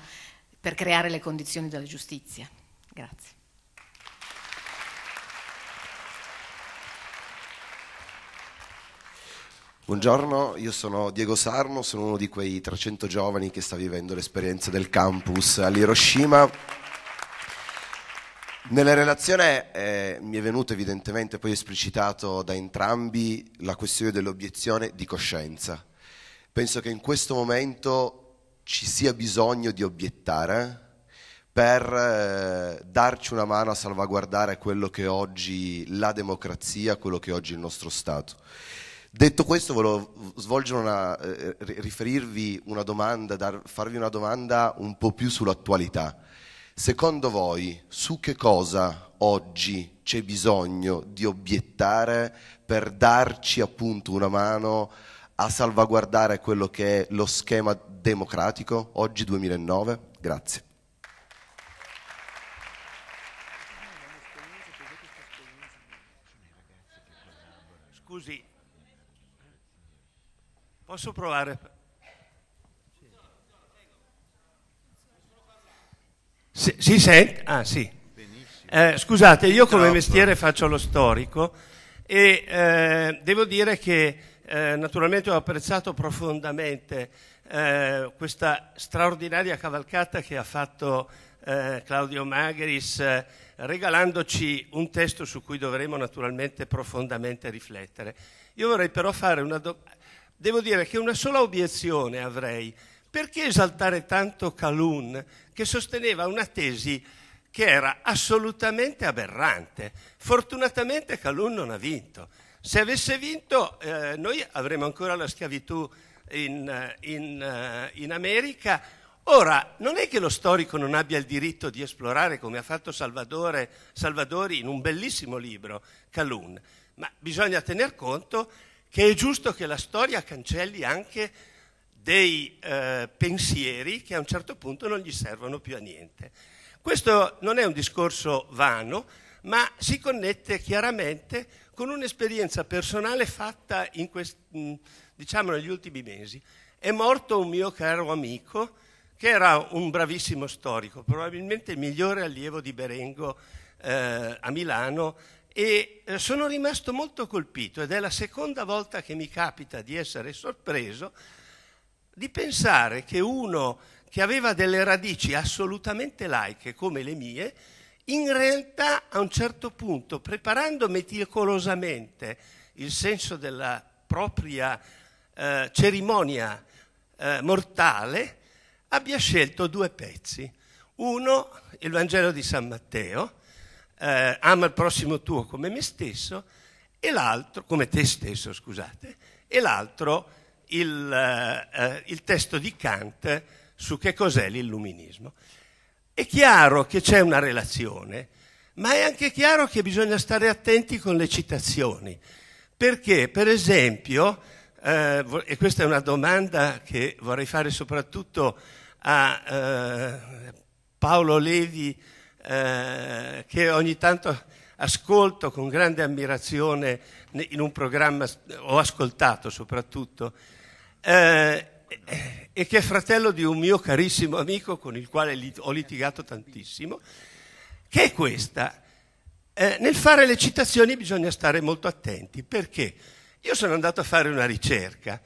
per creare le condizioni della giustizia. Grazie. Buongiorno, io sono Diego Sarno, sono uno di quei 300 giovani che sta vivendo l'esperienza del campus all'Hiroshima. Nella relazione eh, mi è venuto evidentemente poi esplicitato da entrambi la questione dell'obiezione di coscienza. Penso che in questo momento ci sia bisogno di obiettare per eh, darci una mano a salvaguardare quello che oggi la democrazia, quello che oggi il nostro Stato. Detto questo, volevo una, eh, riferirvi una domanda, dar, farvi una domanda un po' più sull'attualità. Secondo voi, su che cosa oggi c'è bisogno di obiettare per darci appunto una mano a salvaguardare quello che è lo schema democratico oggi 2009? Grazie. Scusi, Posso provare? Si, si sente? Ah sì. Eh, scusate, io come mestiere faccio lo storico e eh, devo dire che eh, naturalmente ho apprezzato profondamente eh, questa straordinaria cavalcata che ha fatto eh, Claudio Magris eh, regalandoci un testo su cui dovremo naturalmente profondamente riflettere. Io vorrei però fare una domanda devo dire che una sola obiezione avrei. Perché esaltare tanto Calhoun che sosteneva una tesi che era assolutamente aberrante? Fortunatamente Calhoun non ha vinto. Se avesse vinto eh, noi avremmo ancora la schiavitù in, eh, in, eh, in America. Ora, non è che lo storico non abbia il diritto di esplorare, come ha fatto Salvatore Salvadori in un bellissimo libro, Calhoun, ma bisogna tener conto che è giusto che la storia cancelli anche dei eh, pensieri che a un certo punto non gli servono più a niente. Questo non è un discorso vano, ma si connette chiaramente con un'esperienza personale fatta quest, mm, diciamo, negli ultimi mesi. È morto un mio caro amico che era un bravissimo storico, probabilmente il migliore allievo di Berengo eh, a Milano e eh, sono rimasto molto colpito ed è la seconda volta che mi capita di essere sorpreso di pensare che uno che aveva delle radici assolutamente laiche come le mie, in realtà a un certo punto, preparando meticolosamente il senso della propria eh, cerimonia eh, mortale, abbia scelto due pezzi. Uno, il Vangelo di San Matteo, eh, ama il prossimo tuo come me stesso, e l'altro, come te stesso, scusate, e l'altro il, eh, eh, il testo di Kant su che cos'è l'illuminismo. È chiaro che c'è una relazione, ma è anche chiaro che bisogna stare attenti con le citazioni, perché per esempio, eh, e questa è una domanda che vorrei fare soprattutto a eh, Paolo Levi eh, che ogni tanto ascolto con grande ammirazione in un programma, ho ascoltato soprattutto, eh, e che è fratello di un mio carissimo amico con il quale lit- ho litigato tantissimo, che è questa. Eh, nel fare le citazioni bisogna stare molto attenti perché io sono andato a fare una ricerca,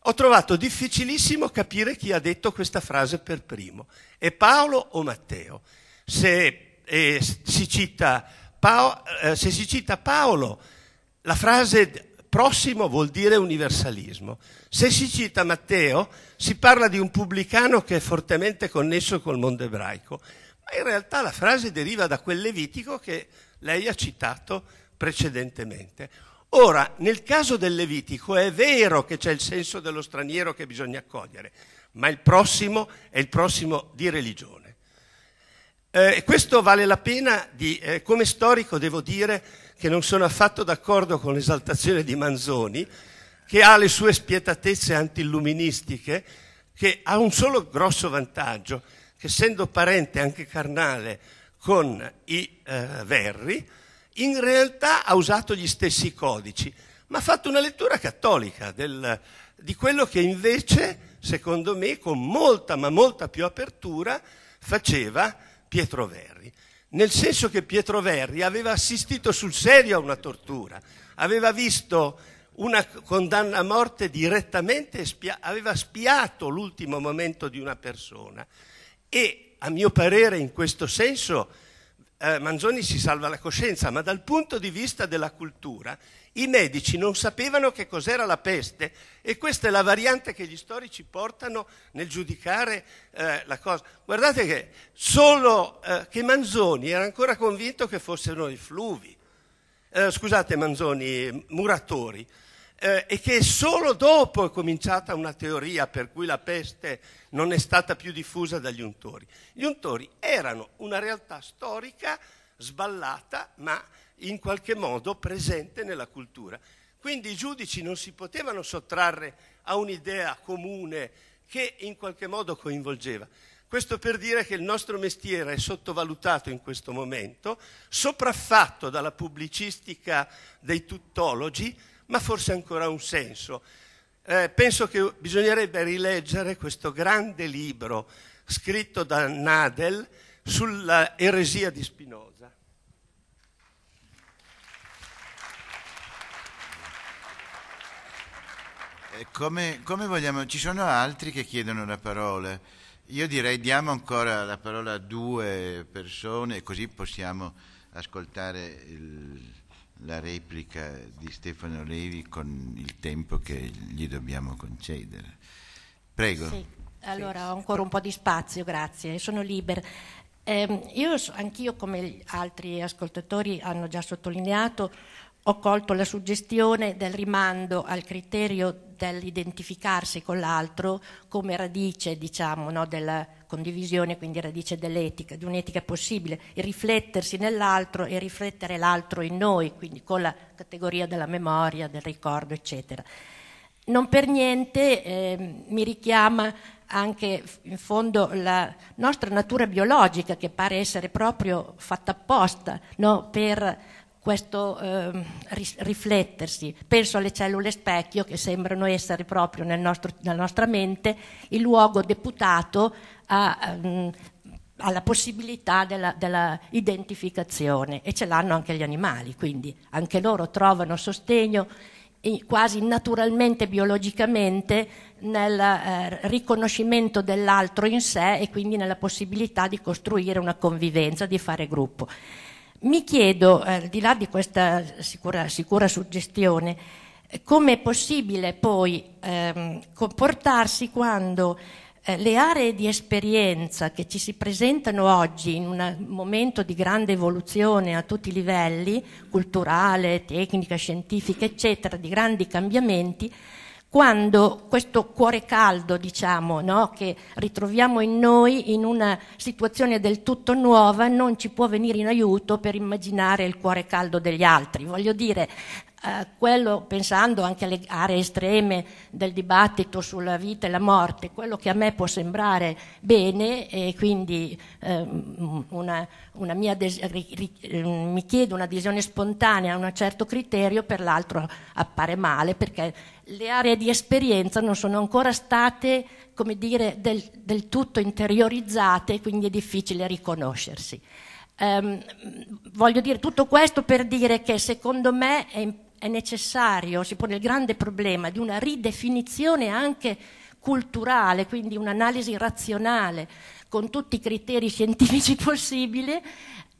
ho trovato difficilissimo capire chi ha detto questa frase per primo, è Paolo o Matteo. Se, eh, si cita Paolo, eh, se si cita Paolo, la frase prossimo vuol dire universalismo. Se si cita Matteo, si parla di un pubblicano che è fortemente connesso col mondo ebraico, ma in realtà la frase deriva da quel Levitico che lei ha citato precedentemente. Ora, nel caso del Levitico è vero che c'è il senso dello straniero che bisogna accogliere, ma il prossimo è il prossimo di religione. Eh, questo vale la pena di, eh, come storico devo dire che non sono affatto d'accordo con l'esaltazione di Manzoni, che ha le sue spietatezze antilluministiche, che ha un solo grosso vantaggio, che essendo parente anche carnale con i eh, Verri, in realtà ha usato gli stessi codici, ma ha fatto una lettura cattolica del, di quello che invece, secondo me, con molta ma molta più apertura faceva Pietro Verri, nel senso che Pietro Verri aveva assistito sul serio a una tortura, aveva visto una condanna a morte direttamente, spia- aveva spiato l'ultimo momento di una persona e a mio parere in questo senso eh, Manzoni si salva la coscienza, ma dal punto di vista della cultura i medici non sapevano che cos'era la peste e questa è la variante che gli storici portano nel giudicare eh, la cosa. Guardate che solo eh, che Manzoni era ancora convinto che fossero i fluvi, eh, scusate Manzoni, muratori, eh, e che solo dopo è cominciata una teoria per cui la peste non è stata più diffusa dagli untori. Gli untori erano una realtà storica sballata ma in qualche modo presente nella cultura. Quindi i giudici non si potevano sottrarre a un'idea comune che in qualche modo coinvolgeva. Questo per dire che il nostro mestiere è sottovalutato in questo momento, sopraffatto dalla pubblicistica dei tuttologi, ma forse ancora ha un senso. Eh, penso che bisognerebbe rileggere questo grande libro scritto da Nadel sulla eresia di Spinoza. Eh, come, come vogliamo, ci sono altri che chiedono la parola. Io direi diamo ancora la parola a due persone così possiamo ascoltare il, la replica di Stefano Levi con il tempo che gli dobbiamo concedere. Prego. Sì. Allora ho ancora un po' di spazio, grazie, sono libera. Eh, io anch'io come altri ascoltatori hanno già sottolineato ho colto la suggestione del rimando al criterio dell'identificarsi con l'altro come radice diciamo, no, della condivisione, quindi radice dell'etica, di un'etica possibile, il riflettersi nell'altro e riflettere l'altro in noi, quindi con la categoria della memoria, del ricordo, eccetera. Non per niente eh, mi richiama anche in fondo la nostra natura biologica che pare essere proprio fatta apposta no, per questo eh, riflettersi. Penso alle cellule specchio che sembrano essere proprio nel nostro, nella nostra mente il luogo deputato a, um, alla possibilità della, della, identificazione e ce l'hanno anche gli animali, quindi anche loro trovano sostegno quasi naturalmente, biologicamente, nel eh, riconoscimento dell'altro in sé e quindi nella possibilità di costruire una convivenza, di fare gruppo. Mi chiedo, eh, al di là di questa sicura, sicura suggestione, come è possibile poi ehm, comportarsi quando eh, le aree di esperienza che ci si presentano oggi in un momento di grande evoluzione a tutti i livelli, culturale, tecnica, scientifica, eccetera, di grandi cambiamenti, quando questo cuore caldo, diciamo, no, che ritroviamo in noi in una situazione del tutto nuova, non ci può venire in aiuto per immaginare il cuore caldo degli altri. Voglio dire, eh, quello, pensando anche alle aree estreme del dibattito sulla vita e la morte, quello che a me può sembrare bene e quindi eh, una, una des- ri- ri- ehm, mi chiedo un'adesione spontanea a un certo criterio, per l'altro appare male perché le aree di esperienza non sono ancora state come dire, del, del tutto interiorizzate, quindi è difficile riconoscersi. Um, voglio dire tutto questo per dire che secondo me è importante è necessario, si pone il grande problema di una ridefinizione anche culturale, quindi un'analisi razionale con tutti i criteri *laughs* scientifici possibili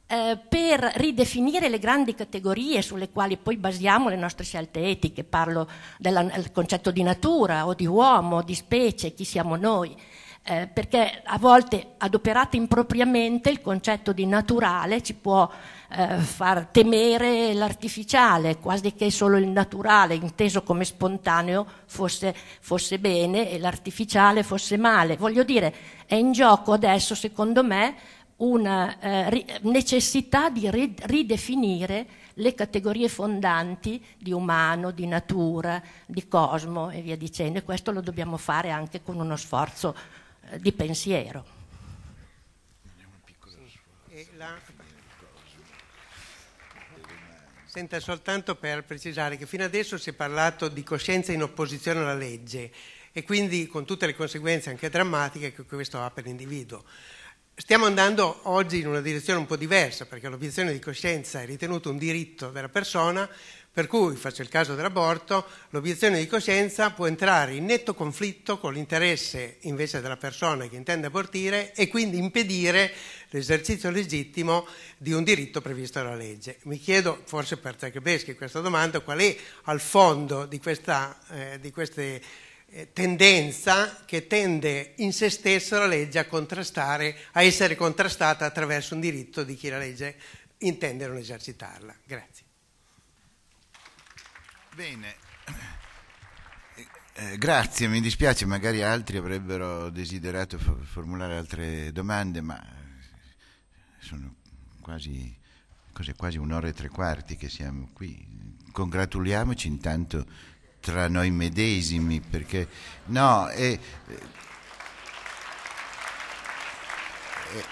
eh, per ridefinire le grandi categorie sulle quali poi basiamo le nostre scelte etiche, parlo del concetto di natura o di uomo, di specie, chi siamo noi, eh, perché a volte adoperato impropriamente il concetto di naturale ci può eh, far temere l'artificiale, quasi che solo il naturale, inteso come spontaneo, fosse, fosse bene e l'artificiale fosse male. Voglio dire, è in gioco adesso, secondo me, una eh, ri- necessità di ri- ridefinire le categorie fondanti di umano, di natura, di cosmo e via dicendo. E questo lo dobbiamo fare anche con uno sforzo eh, di pensiero. Senta, soltanto per precisare che fino adesso si è parlato di coscienza in opposizione alla legge e quindi con tutte le conseguenze anche drammatiche che questo ha per l'individuo. Stiamo andando oggi in una direzione un po' diversa perché l'obiezione di coscienza è ritenuta un diritto della persona, per cui, faccio il caso dell'aborto, l'obiezione di coscienza può entrare in netto conflitto con l'interesse invece della persona che intende abortire e quindi impedire l'esercizio legittimo di un diritto previsto dalla legge. Mi chiedo, forse per Tachebeschi questa domanda, qual è al fondo di questa eh, di queste, eh, tendenza che tende in se stessa la legge a, a essere contrastata attraverso un diritto di chi la legge intende non esercitarla. Grazie. Bene. Eh, grazie, mi dispiace, magari altri avrebbero desiderato formulare altre domande, ma eh, sono quasi, quasi un'ora e tre quarti che siamo qui. Congratuliamoci intanto tra noi medesimi, perché no, eh, eh,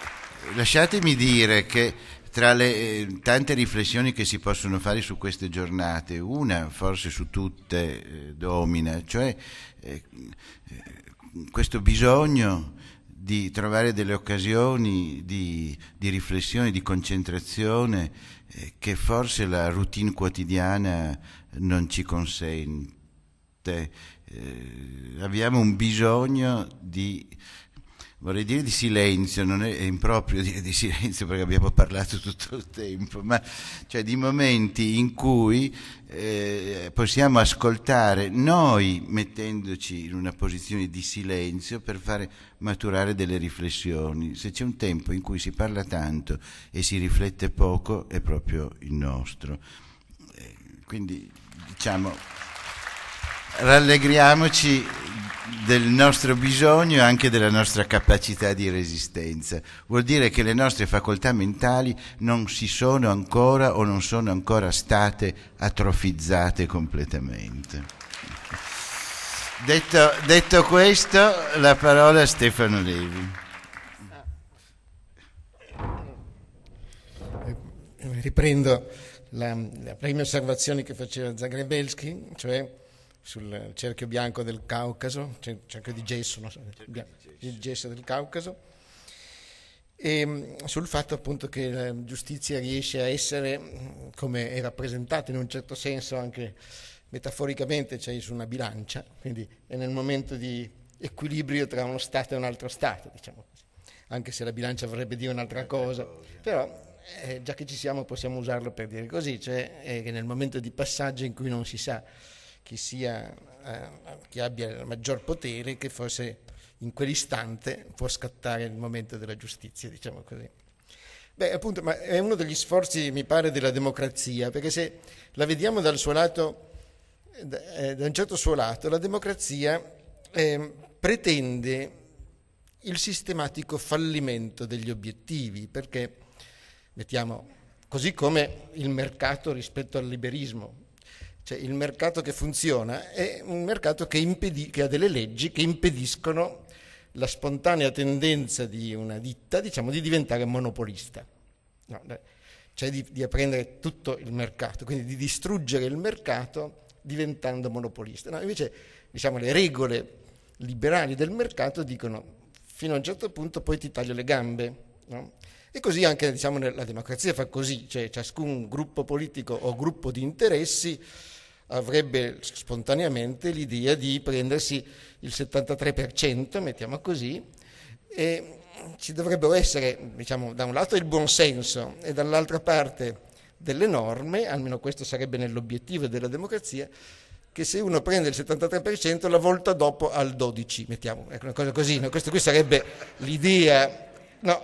lasciatemi dire che tra le eh, tante riflessioni che si possono fare su queste giornate, una forse su tutte eh, domina, cioè eh, eh, questo bisogno di trovare delle occasioni di, di riflessione, di concentrazione eh, che forse la routine quotidiana non ci consente. Eh, abbiamo un bisogno di Vorrei dire di silenzio, non è improprio dire di silenzio perché abbiamo parlato tutto il tempo, ma cioè di momenti in cui eh, possiamo ascoltare noi mettendoci in una posizione di silenzio per fare maturare delle riflessioni. Se c'è un tempo in cui si parla tanto e si riflette poco è proprio il nostro. Eh, quindi diciamo rallegriamoci del nostro bisogno e anche della nostra capacità di resistenza. Vuol dire che le nostre facoltà mentali non si sono ancora o non sono ancora state atrofizzate completamente. Detto, detto questo, la parola a Stefano Levi. Eh, riprendo la, la prima osservazione che faceva Zagrebelsky, cioè sul cerchio bianco del Caucaso, cerchio di gesso, no? cerchio il gesso del Caucaso, e ehm, sul fatto appunto che la giustizia riesce a essere, come è rappresentata in un certo senso anche metaforicamente, cioè su una bilancia, quindi è nel momento di equilibrio tra uno Stato e un altro Stato, diciamo così. anche se la bilancia vorrebbe dire un'altra cosa, però eh, già che ci siamo possiamo usarlo per dire così, cioè eh, che nel momento di passaggio in cui non si sa chi, sia, eh, chi abbia il maggior potere che forse in quell'istante può scattare il momento della giustizia, diciamo così. Beh, appunto, ma è uno degli sforzi, mi pare, della democrazia, perché se la vediamo dal suo lato, eh, da un certo suo lato, la democrazia eh, pretende il sistematico fallimento degli obiettivi, perché mettiamo così come il mercato rispetto al liberismo, cioè il mercato che funziona è un mercato che, impedi- che ha delle leggi che impediscono la spontanea tendenza di una ditta, diciamo, di diventare monopolista. No, cioè di, di prendere tutto il mercato, quindi di distruggere il mercato diventando monopolista. No, invece, diciamo, le regole liberali del mercato dicono fino a un certo punto poi ti taglio le gambe. No? E così anche diciamo, la democrazia fa così, cioè ciascun gruppo politico o gruppo di interessi avrebbe spontaneamente l'idea di prendersi il 73%, mettiamo così, e ci dovrebbero essere, diciamo, da un lato il buonsenso e dall'altra parte delle norme, almeno questo sarebbe nell'obiettivo della democrazia, che se uno prende il 73% la volta dopo al 12%, mettiamo, una cosa così, no? questa qui sarebbe l'idea, no,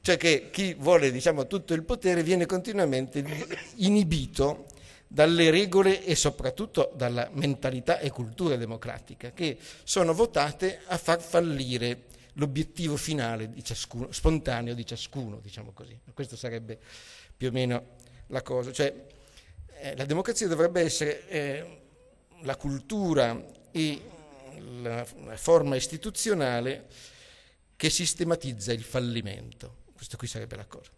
cioè che chi vuole diciamo, tutto il potere viene continuamente inibito dalle regole e soprattutto dalla mentalità e cultura democratica, che sono votate a far fallire l'obiettivo finale di ciascuno, spontaneo di ciascuno, diciamo così. Questa sarebbe più o meno la cosa. Cioè, eh, la democrazia dovrebbe essere eh, la cultura e la, la forma istituzionale che sistematizza il fallimento. Questo qui sarebbe la cosa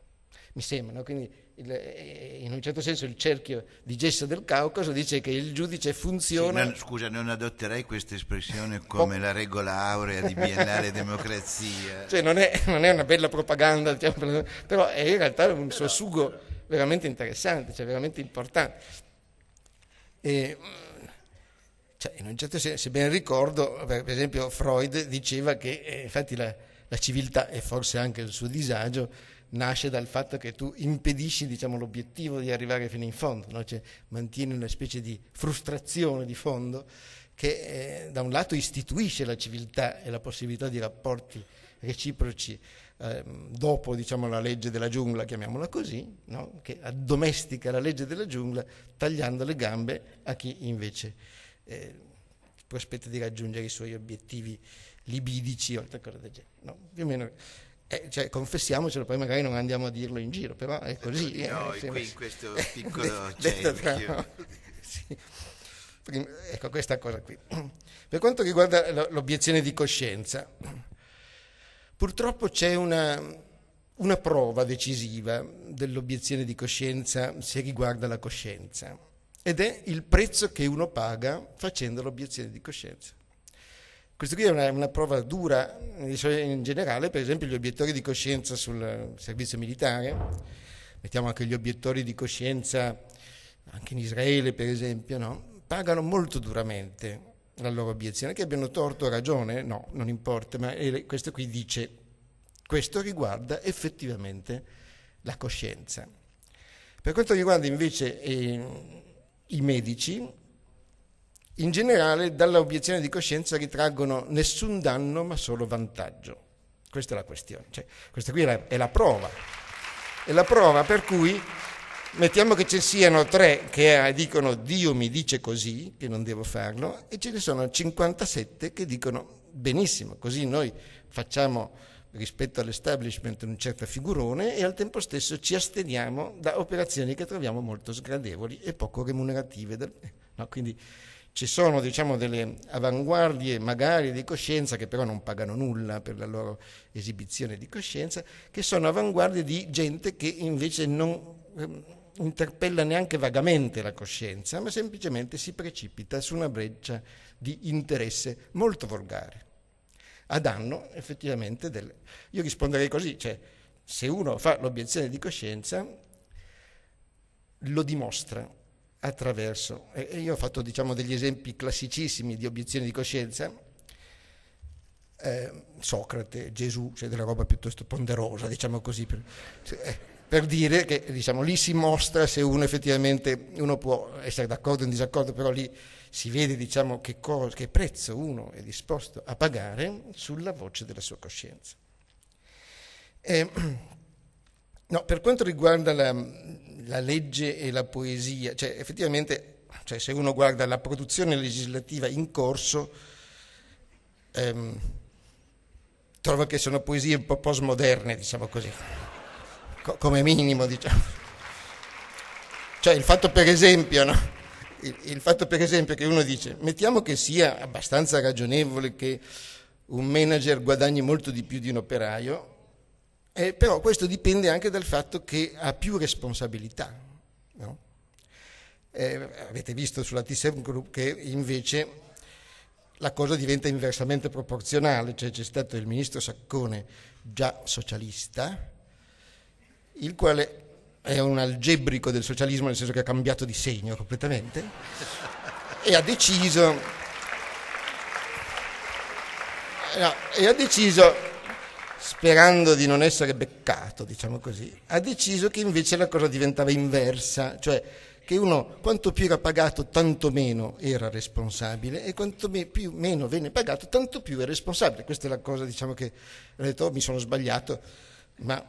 mi sembra. No? Quindi il, eh, in un certo senso il cerchio di gesso del Caucaso dice che il giudice funziona... Sì, non, scusa, non adotterei questa espressione come la regola aurea di Biennale Democrazia. *laughs* Cioè non è, non è, una bella propaganda, diciamo, però è in realtà un suo sugo veramente interessante, cioè veramente importante. E, cioè, in un certo senso, se ben ricordo, per esempio Freud diceva che eh, infatti la, la civiltà e forse anche il suo disagio nasce dal fatto che tu impedisci diciamo, l'obiettivo di arrivare fino in fondo, no? cioè, mantieni una specie di frustrazione di fondo che eh, da un lato istituisce la civiltà e la possibilità di rapporti reciproci eh, dopo diciamo, la legge della giungla, chiamiamola così, no? che addomestica la legge della giungla tagliando le gambe a chi invece eh, prospetta di raggiungere i suoi obiettivi libidici o altre cose del genere. No? Più o meno eh, cioè, confessiamocelo, poi magari non andiamo a dirlo in giro, però è così. Eh, eh noi, qui in questo *laughs* piccolo centro. *laughs* sì. Ecco, questa cosa qui. Per quanto riguarda l'obiezione di coscienza, purtroppo c'è una, una prova decisiva dell'obiezione di coscienza se riguarda la coscienza, ed è il prezzo che uno paga facendo l'obiezione di coscienza. Questa qui è una, una prova dura in generale, per esempio gli obiettori di coscienza sul servizio militare, mettiamo anche gli obiettori di coscienza anche in Israele per esempio, no? pagano molto duramente la loro obiezione, che abbiano torto o ragione, no, non importa, ma questo qui dice, questo riguarda effettivamente la coscienza. Per quanto riguarda invece eh, i medici, in generale dall'obiezione di coscienza ritraggono nessun danno ma solo vantaggio. Questa è la questione, cioè, questa qui è la, è la prova. È la prova per cui mettiamo che ci siano tre che eh, dicono Dio mi dice così, che non devo farlo, e ce ne sono 57 che dicono benissimo, così noi facciamo rispetto all'establishment un certo figurone e al tempo stesso ci asteniamo da operazioni che troviamo molto sgradevoli e poco remunerative. No, quindi ci sono diciamo, delle avanguardie magari di coscienza che però non pagano nulla per la loro esibizione di coscienza, che sono avanguardie di gente che invece non ehm, interpella neanche vagamente la coscienza, ma semplicemente si precipita su una breccia di interesse molto volgare, a danno effettivamente del... Io risponderei così, cioè se uno fa l'obiezione di coscienza, lo dimostra attraverso, e io ho fatto diciamo, degli esempi classicissimi di obiezioni di coscienza, eh, Socrate, Gesù, c'è cioè della roba piuttosto ponderosa, diciamo così, per, eh, per dire che diciamo, lì si mostra se uno effettivamente, uno può essere d'accordo o in disaccordo, però lì si vede diciamo, che, cosa, che prezzo uno è disposto a pagare sulla voce della sua coscienza. Eh, No, per quanto riguarda la, la legge e la poesia, cioè effettivamente cioè se uno guarda la produzione legislativa in corso, ehm, trova che sono poesie un po' postmoderne, diciamo così, Co- come minimo, diciamo. Cioè il fatto per esempio, no? il, il fatto per esempio che uno dice, mettiamo che sia abbastanza ragionevole che un manager guadagni molto di più di un operaio, eh, però questo dipende anche dal fatto che ha più responsabilità. No? Eh, avete visto sulla T7 Group che invece la cosa diventa inversamente proporzionale, cioè c'è stato il ministro Saccone, già socialista, il quale è un algebrico del socialismo, nel senso che ha cambiato di segno completamente, e ha deciso... No, e ha deciso sperando di non essere beccato, diciamo così, ha deciso che invece la cosa diventava inversa, cioè che uno quanto più era pagato tanto meno era responsabile e quanto me, più, meno venne pagato tanto più è responsabile. Questa è la cosa diciamo che ho detto oh, mi sono sbagliato, ma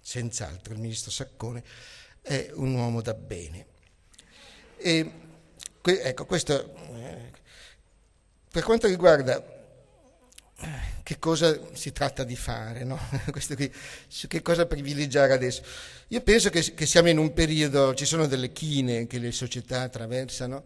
senz'altro il ministro Saccone è un uomo da bene. E, ecco, questo, eh, per quanto riguarda eh, che cosa si tratta di fare, no? *laughs* qui, che cosa privilegiare adesso. Io penso che, che, siamo in un periodo, ci sono delle chine che le società attraversano,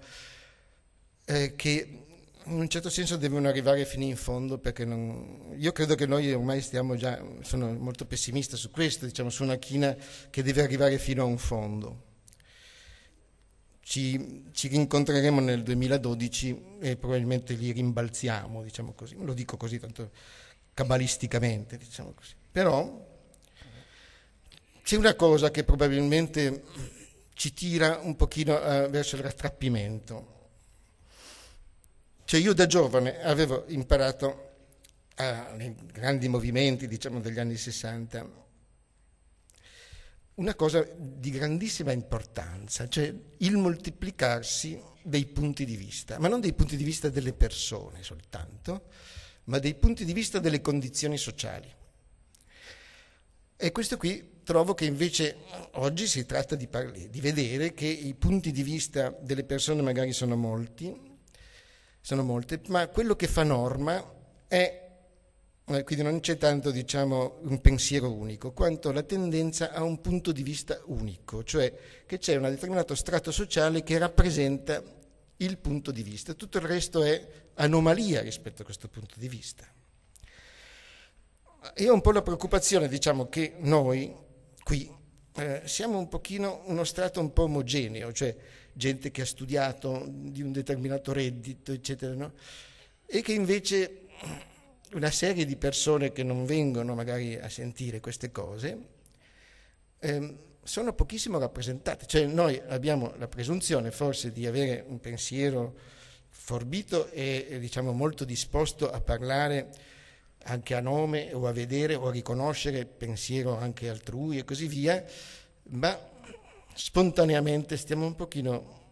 eh, che in un certo senso devono arrivare fino in fondo perché non, io credo che noi ormai stiamo già, sono molto pessimista su questo, diciamo su una china che deve arrivare fino a un fondo ci, ci rincontreremo nel 2012 e probabilmente li rimbalziamo, diciamo così. Lo dico così, tanto cabalisticamente, diciamo così. Però c'è una cosa che probabilmente ci tira un pochino eh, verso il rattrappimento. Cioè io da giovane avevo imparato eh, nei grandi movimenti, diciamo, degli anni 60 una cosa di grandissima importanza, cioè il moltiplicarsi dei punti di vista, ma non dei punti di vista delle persone soltanto, ma dei punti di vista delle condizioni sociali. E questo qui trovo che invece oggi si tratta di, parli, di vedere che i punti di vista delle persone magari sono molti, sono molte, ma quello che fa norma è eh, quindi non c'è tanto diciamo, un pensiero unico, quanto la tendenza a un punto di vista unico, cioè che c'è un determinato strato sociale che rappresenta il punto di vista, tutto il resto è anomalia rispetto a questo punto di vista. Io ho un po' la preoccupazione, diciamo, che noi qui eh, siamo un pochino uno strato un po' omogeneo, cioè gente che ha studiato di un determinato reddito, eccetera, no? e che invece una serie di persone che non vengono magari a sentire queste cose ehm, sono pochissimo rappresentate, cioè noi abbiamo la presunzione forse di avere un pensiero forbito e diciamo molto disposto a parlare anche a nome o a vedere o a riconoscere pensiero anche altrui e così via, ma spontaneamente stiamo un pochino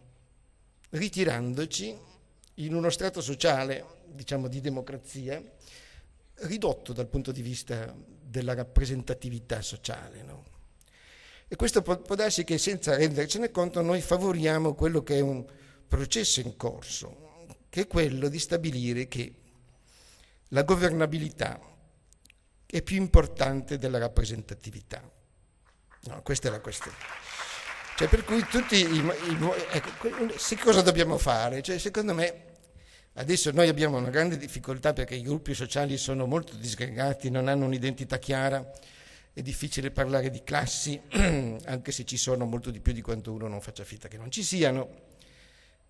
ritirandoci in uno strato sociale, diciamo di democrazia, ridotto dal punto di vista della rappresentatività sociale. No? E questo può, può, darsi che senza rendercene conto noi favoriamo quello che è un processo in corso, che è quello di stabilire che la governabilità è più importante della rappresentatività. No, questa è la questione. Cioè, per cui tutti i, i ecco, se cosa dobbiamo fare? Cioè, secondo me Adesso noi abbiamo una grande difficoltà perché i gruppi sociali sono molto disgregati, non hanno un'identità chiara, è difficile parlare di classi, *clears throat* anche se ci sono molto di più di quanto uno non faccia finta che non ci siano.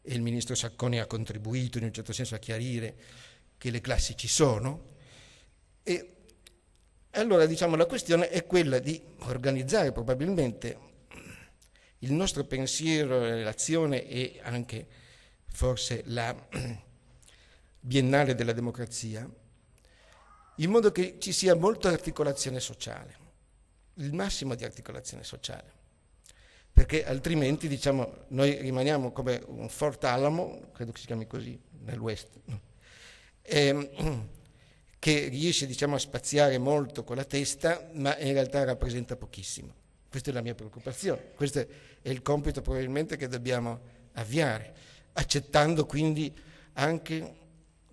E il ministro Sacconi ha contribuito in un certo senso a chiarire che le classi ci sono. E allora diciamo la questione è quella di organizzare probabilmente il nostro pensiero, l'azione e anche forse la *clears throat* biennale della democrazia, in modo che ci sia molta articolazione sociale, il massimo di articolazione sociale, perché altrimenti diciamo, noi rimaniamo come un Fort Alamo, credo che si chiami così, nell'West, ehm, che riesce diciamo, a spaziare molto con la testa, ma in realtà rappresenta pochissimo. Questa è la mia preoccupazione, questo è il compito probabilmente che dobbiamo avviare, accettando quindi anche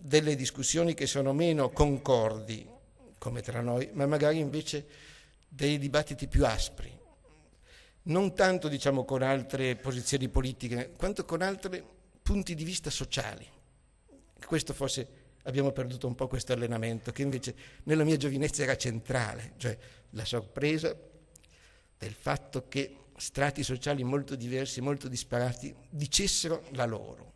delle discussioni che sono meno concordi, come tra noi, ma magari invece dei dibattiti più aspri, non tanto diciamo, con altre posizioni politiche, quanto con altri punti di vista sociali. Questo forse abbiamo perduto un po' questo allenamento, che invece nella mia giovinezza era centrale, cioè la sorpresa del fatto che strati sociali molto diversi, molto disparati, dicessero la loro.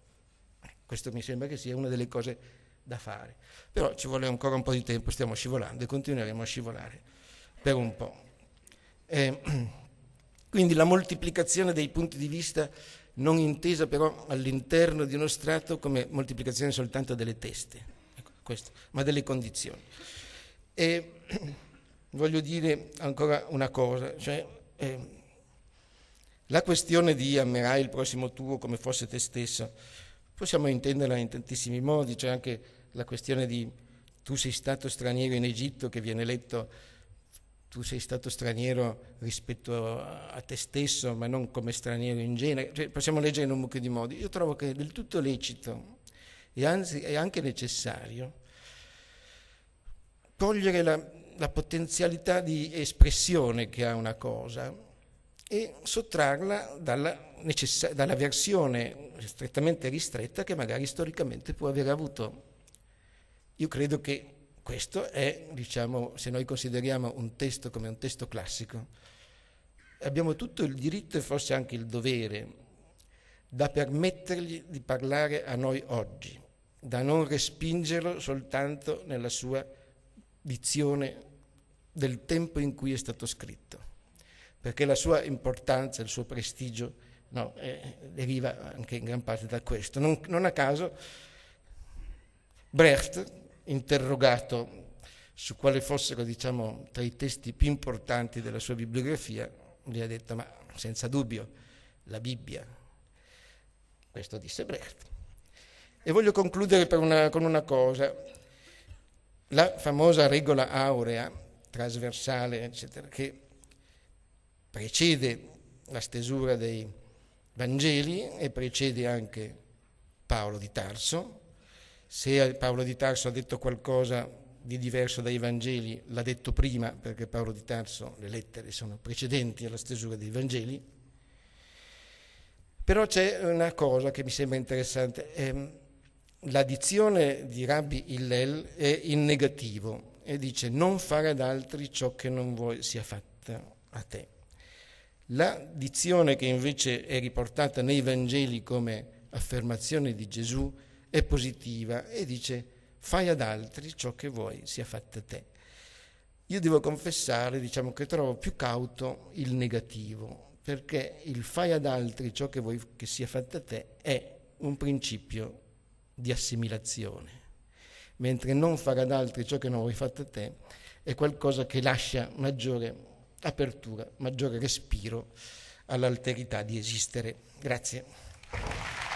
Questo mi sembra che sia una delle cose da fare. Però ci vuole ancora un po' di tempo, stiamo scivolando e continueremo a scivolare per un po'. Eh, *clears throat* quindi la moltiplicazione dei punti di vista non intesa però all'interno di uno strato come moltiplicazione soltanto delle teste, ecco, questo, ma delle condizioni. E *clears throat* voglio dire ancora una cosa, cioè eh, la questione di ammerai il prossimo tuo come fosse te stesso Possiamo intenderla in tantissimi modi, c'è anche la questione di tu sei stato straniero in Egitto che viene letto tu sei stato straniero rispetto a te stesso, ma non come straniero in genere, cioè, possiamo leggere in un mucchio di modi. Io trovo che è del tutto lecito e anzi è anche necessario cogliere la, la potenzialità di espressione che ha una cosa e sottrarla dalla necess- dalla versione strettamente ristretta che magari storicamente può aver avuto. Io credo che questo è, diciamo, se noi consideriamo un testo come un testo classico, abbiamo tutto il diritto e forse anche il dovere da permettergli di parlare a noi oggi, da non respingerlo soltanto nella sua dizione del tempo in cui è stato scritto, perché la sua importanza, il suo prestigio no, eh, deriva anche in gran parte da questo. Non, non a caso Brecht, interrogato su quale fossero diciamo, tra i testi più importanti della sua bibliografia, gli ha detto, ma senza dubbio, la Bibbia. Questo disse Brecht. E voglio concludere una, con una cosa. La famosa regola aurea, trasversale, eccetera, che precede la stesura dei Vangeli e precede anche Paolo di Tarso. Se Paolo di Tarso ha detto qualcosa di diverso dai Vangeli, l'ha detto prima perché Paolo di Tarso, le lettere sono precedenti alla stesura dei Vangeli. Però c'è una cosa che mi sembra interessante. Ehm, l'addizione di Rabbi Hillel è in negativo e dice non fare ad altri ciò che non vuoi sia fatto a te. La dizione che invece è riportata nei Vangeli come affermazione di Gesù è positiva e dice fai ad altri ciò che vuoi sia fatto a te. Io devo confessare, diciamo che trovo più cauto il negativo, perché il fai ad altri ciò che vuoi che sia fatto a te è un principio di assimilazione, mentre non fare ad altri ciò che non vuoi fatto a te è qualcosa che lascia maggiore apertura, maggiore respiro all'alterità di esistere. Grazie.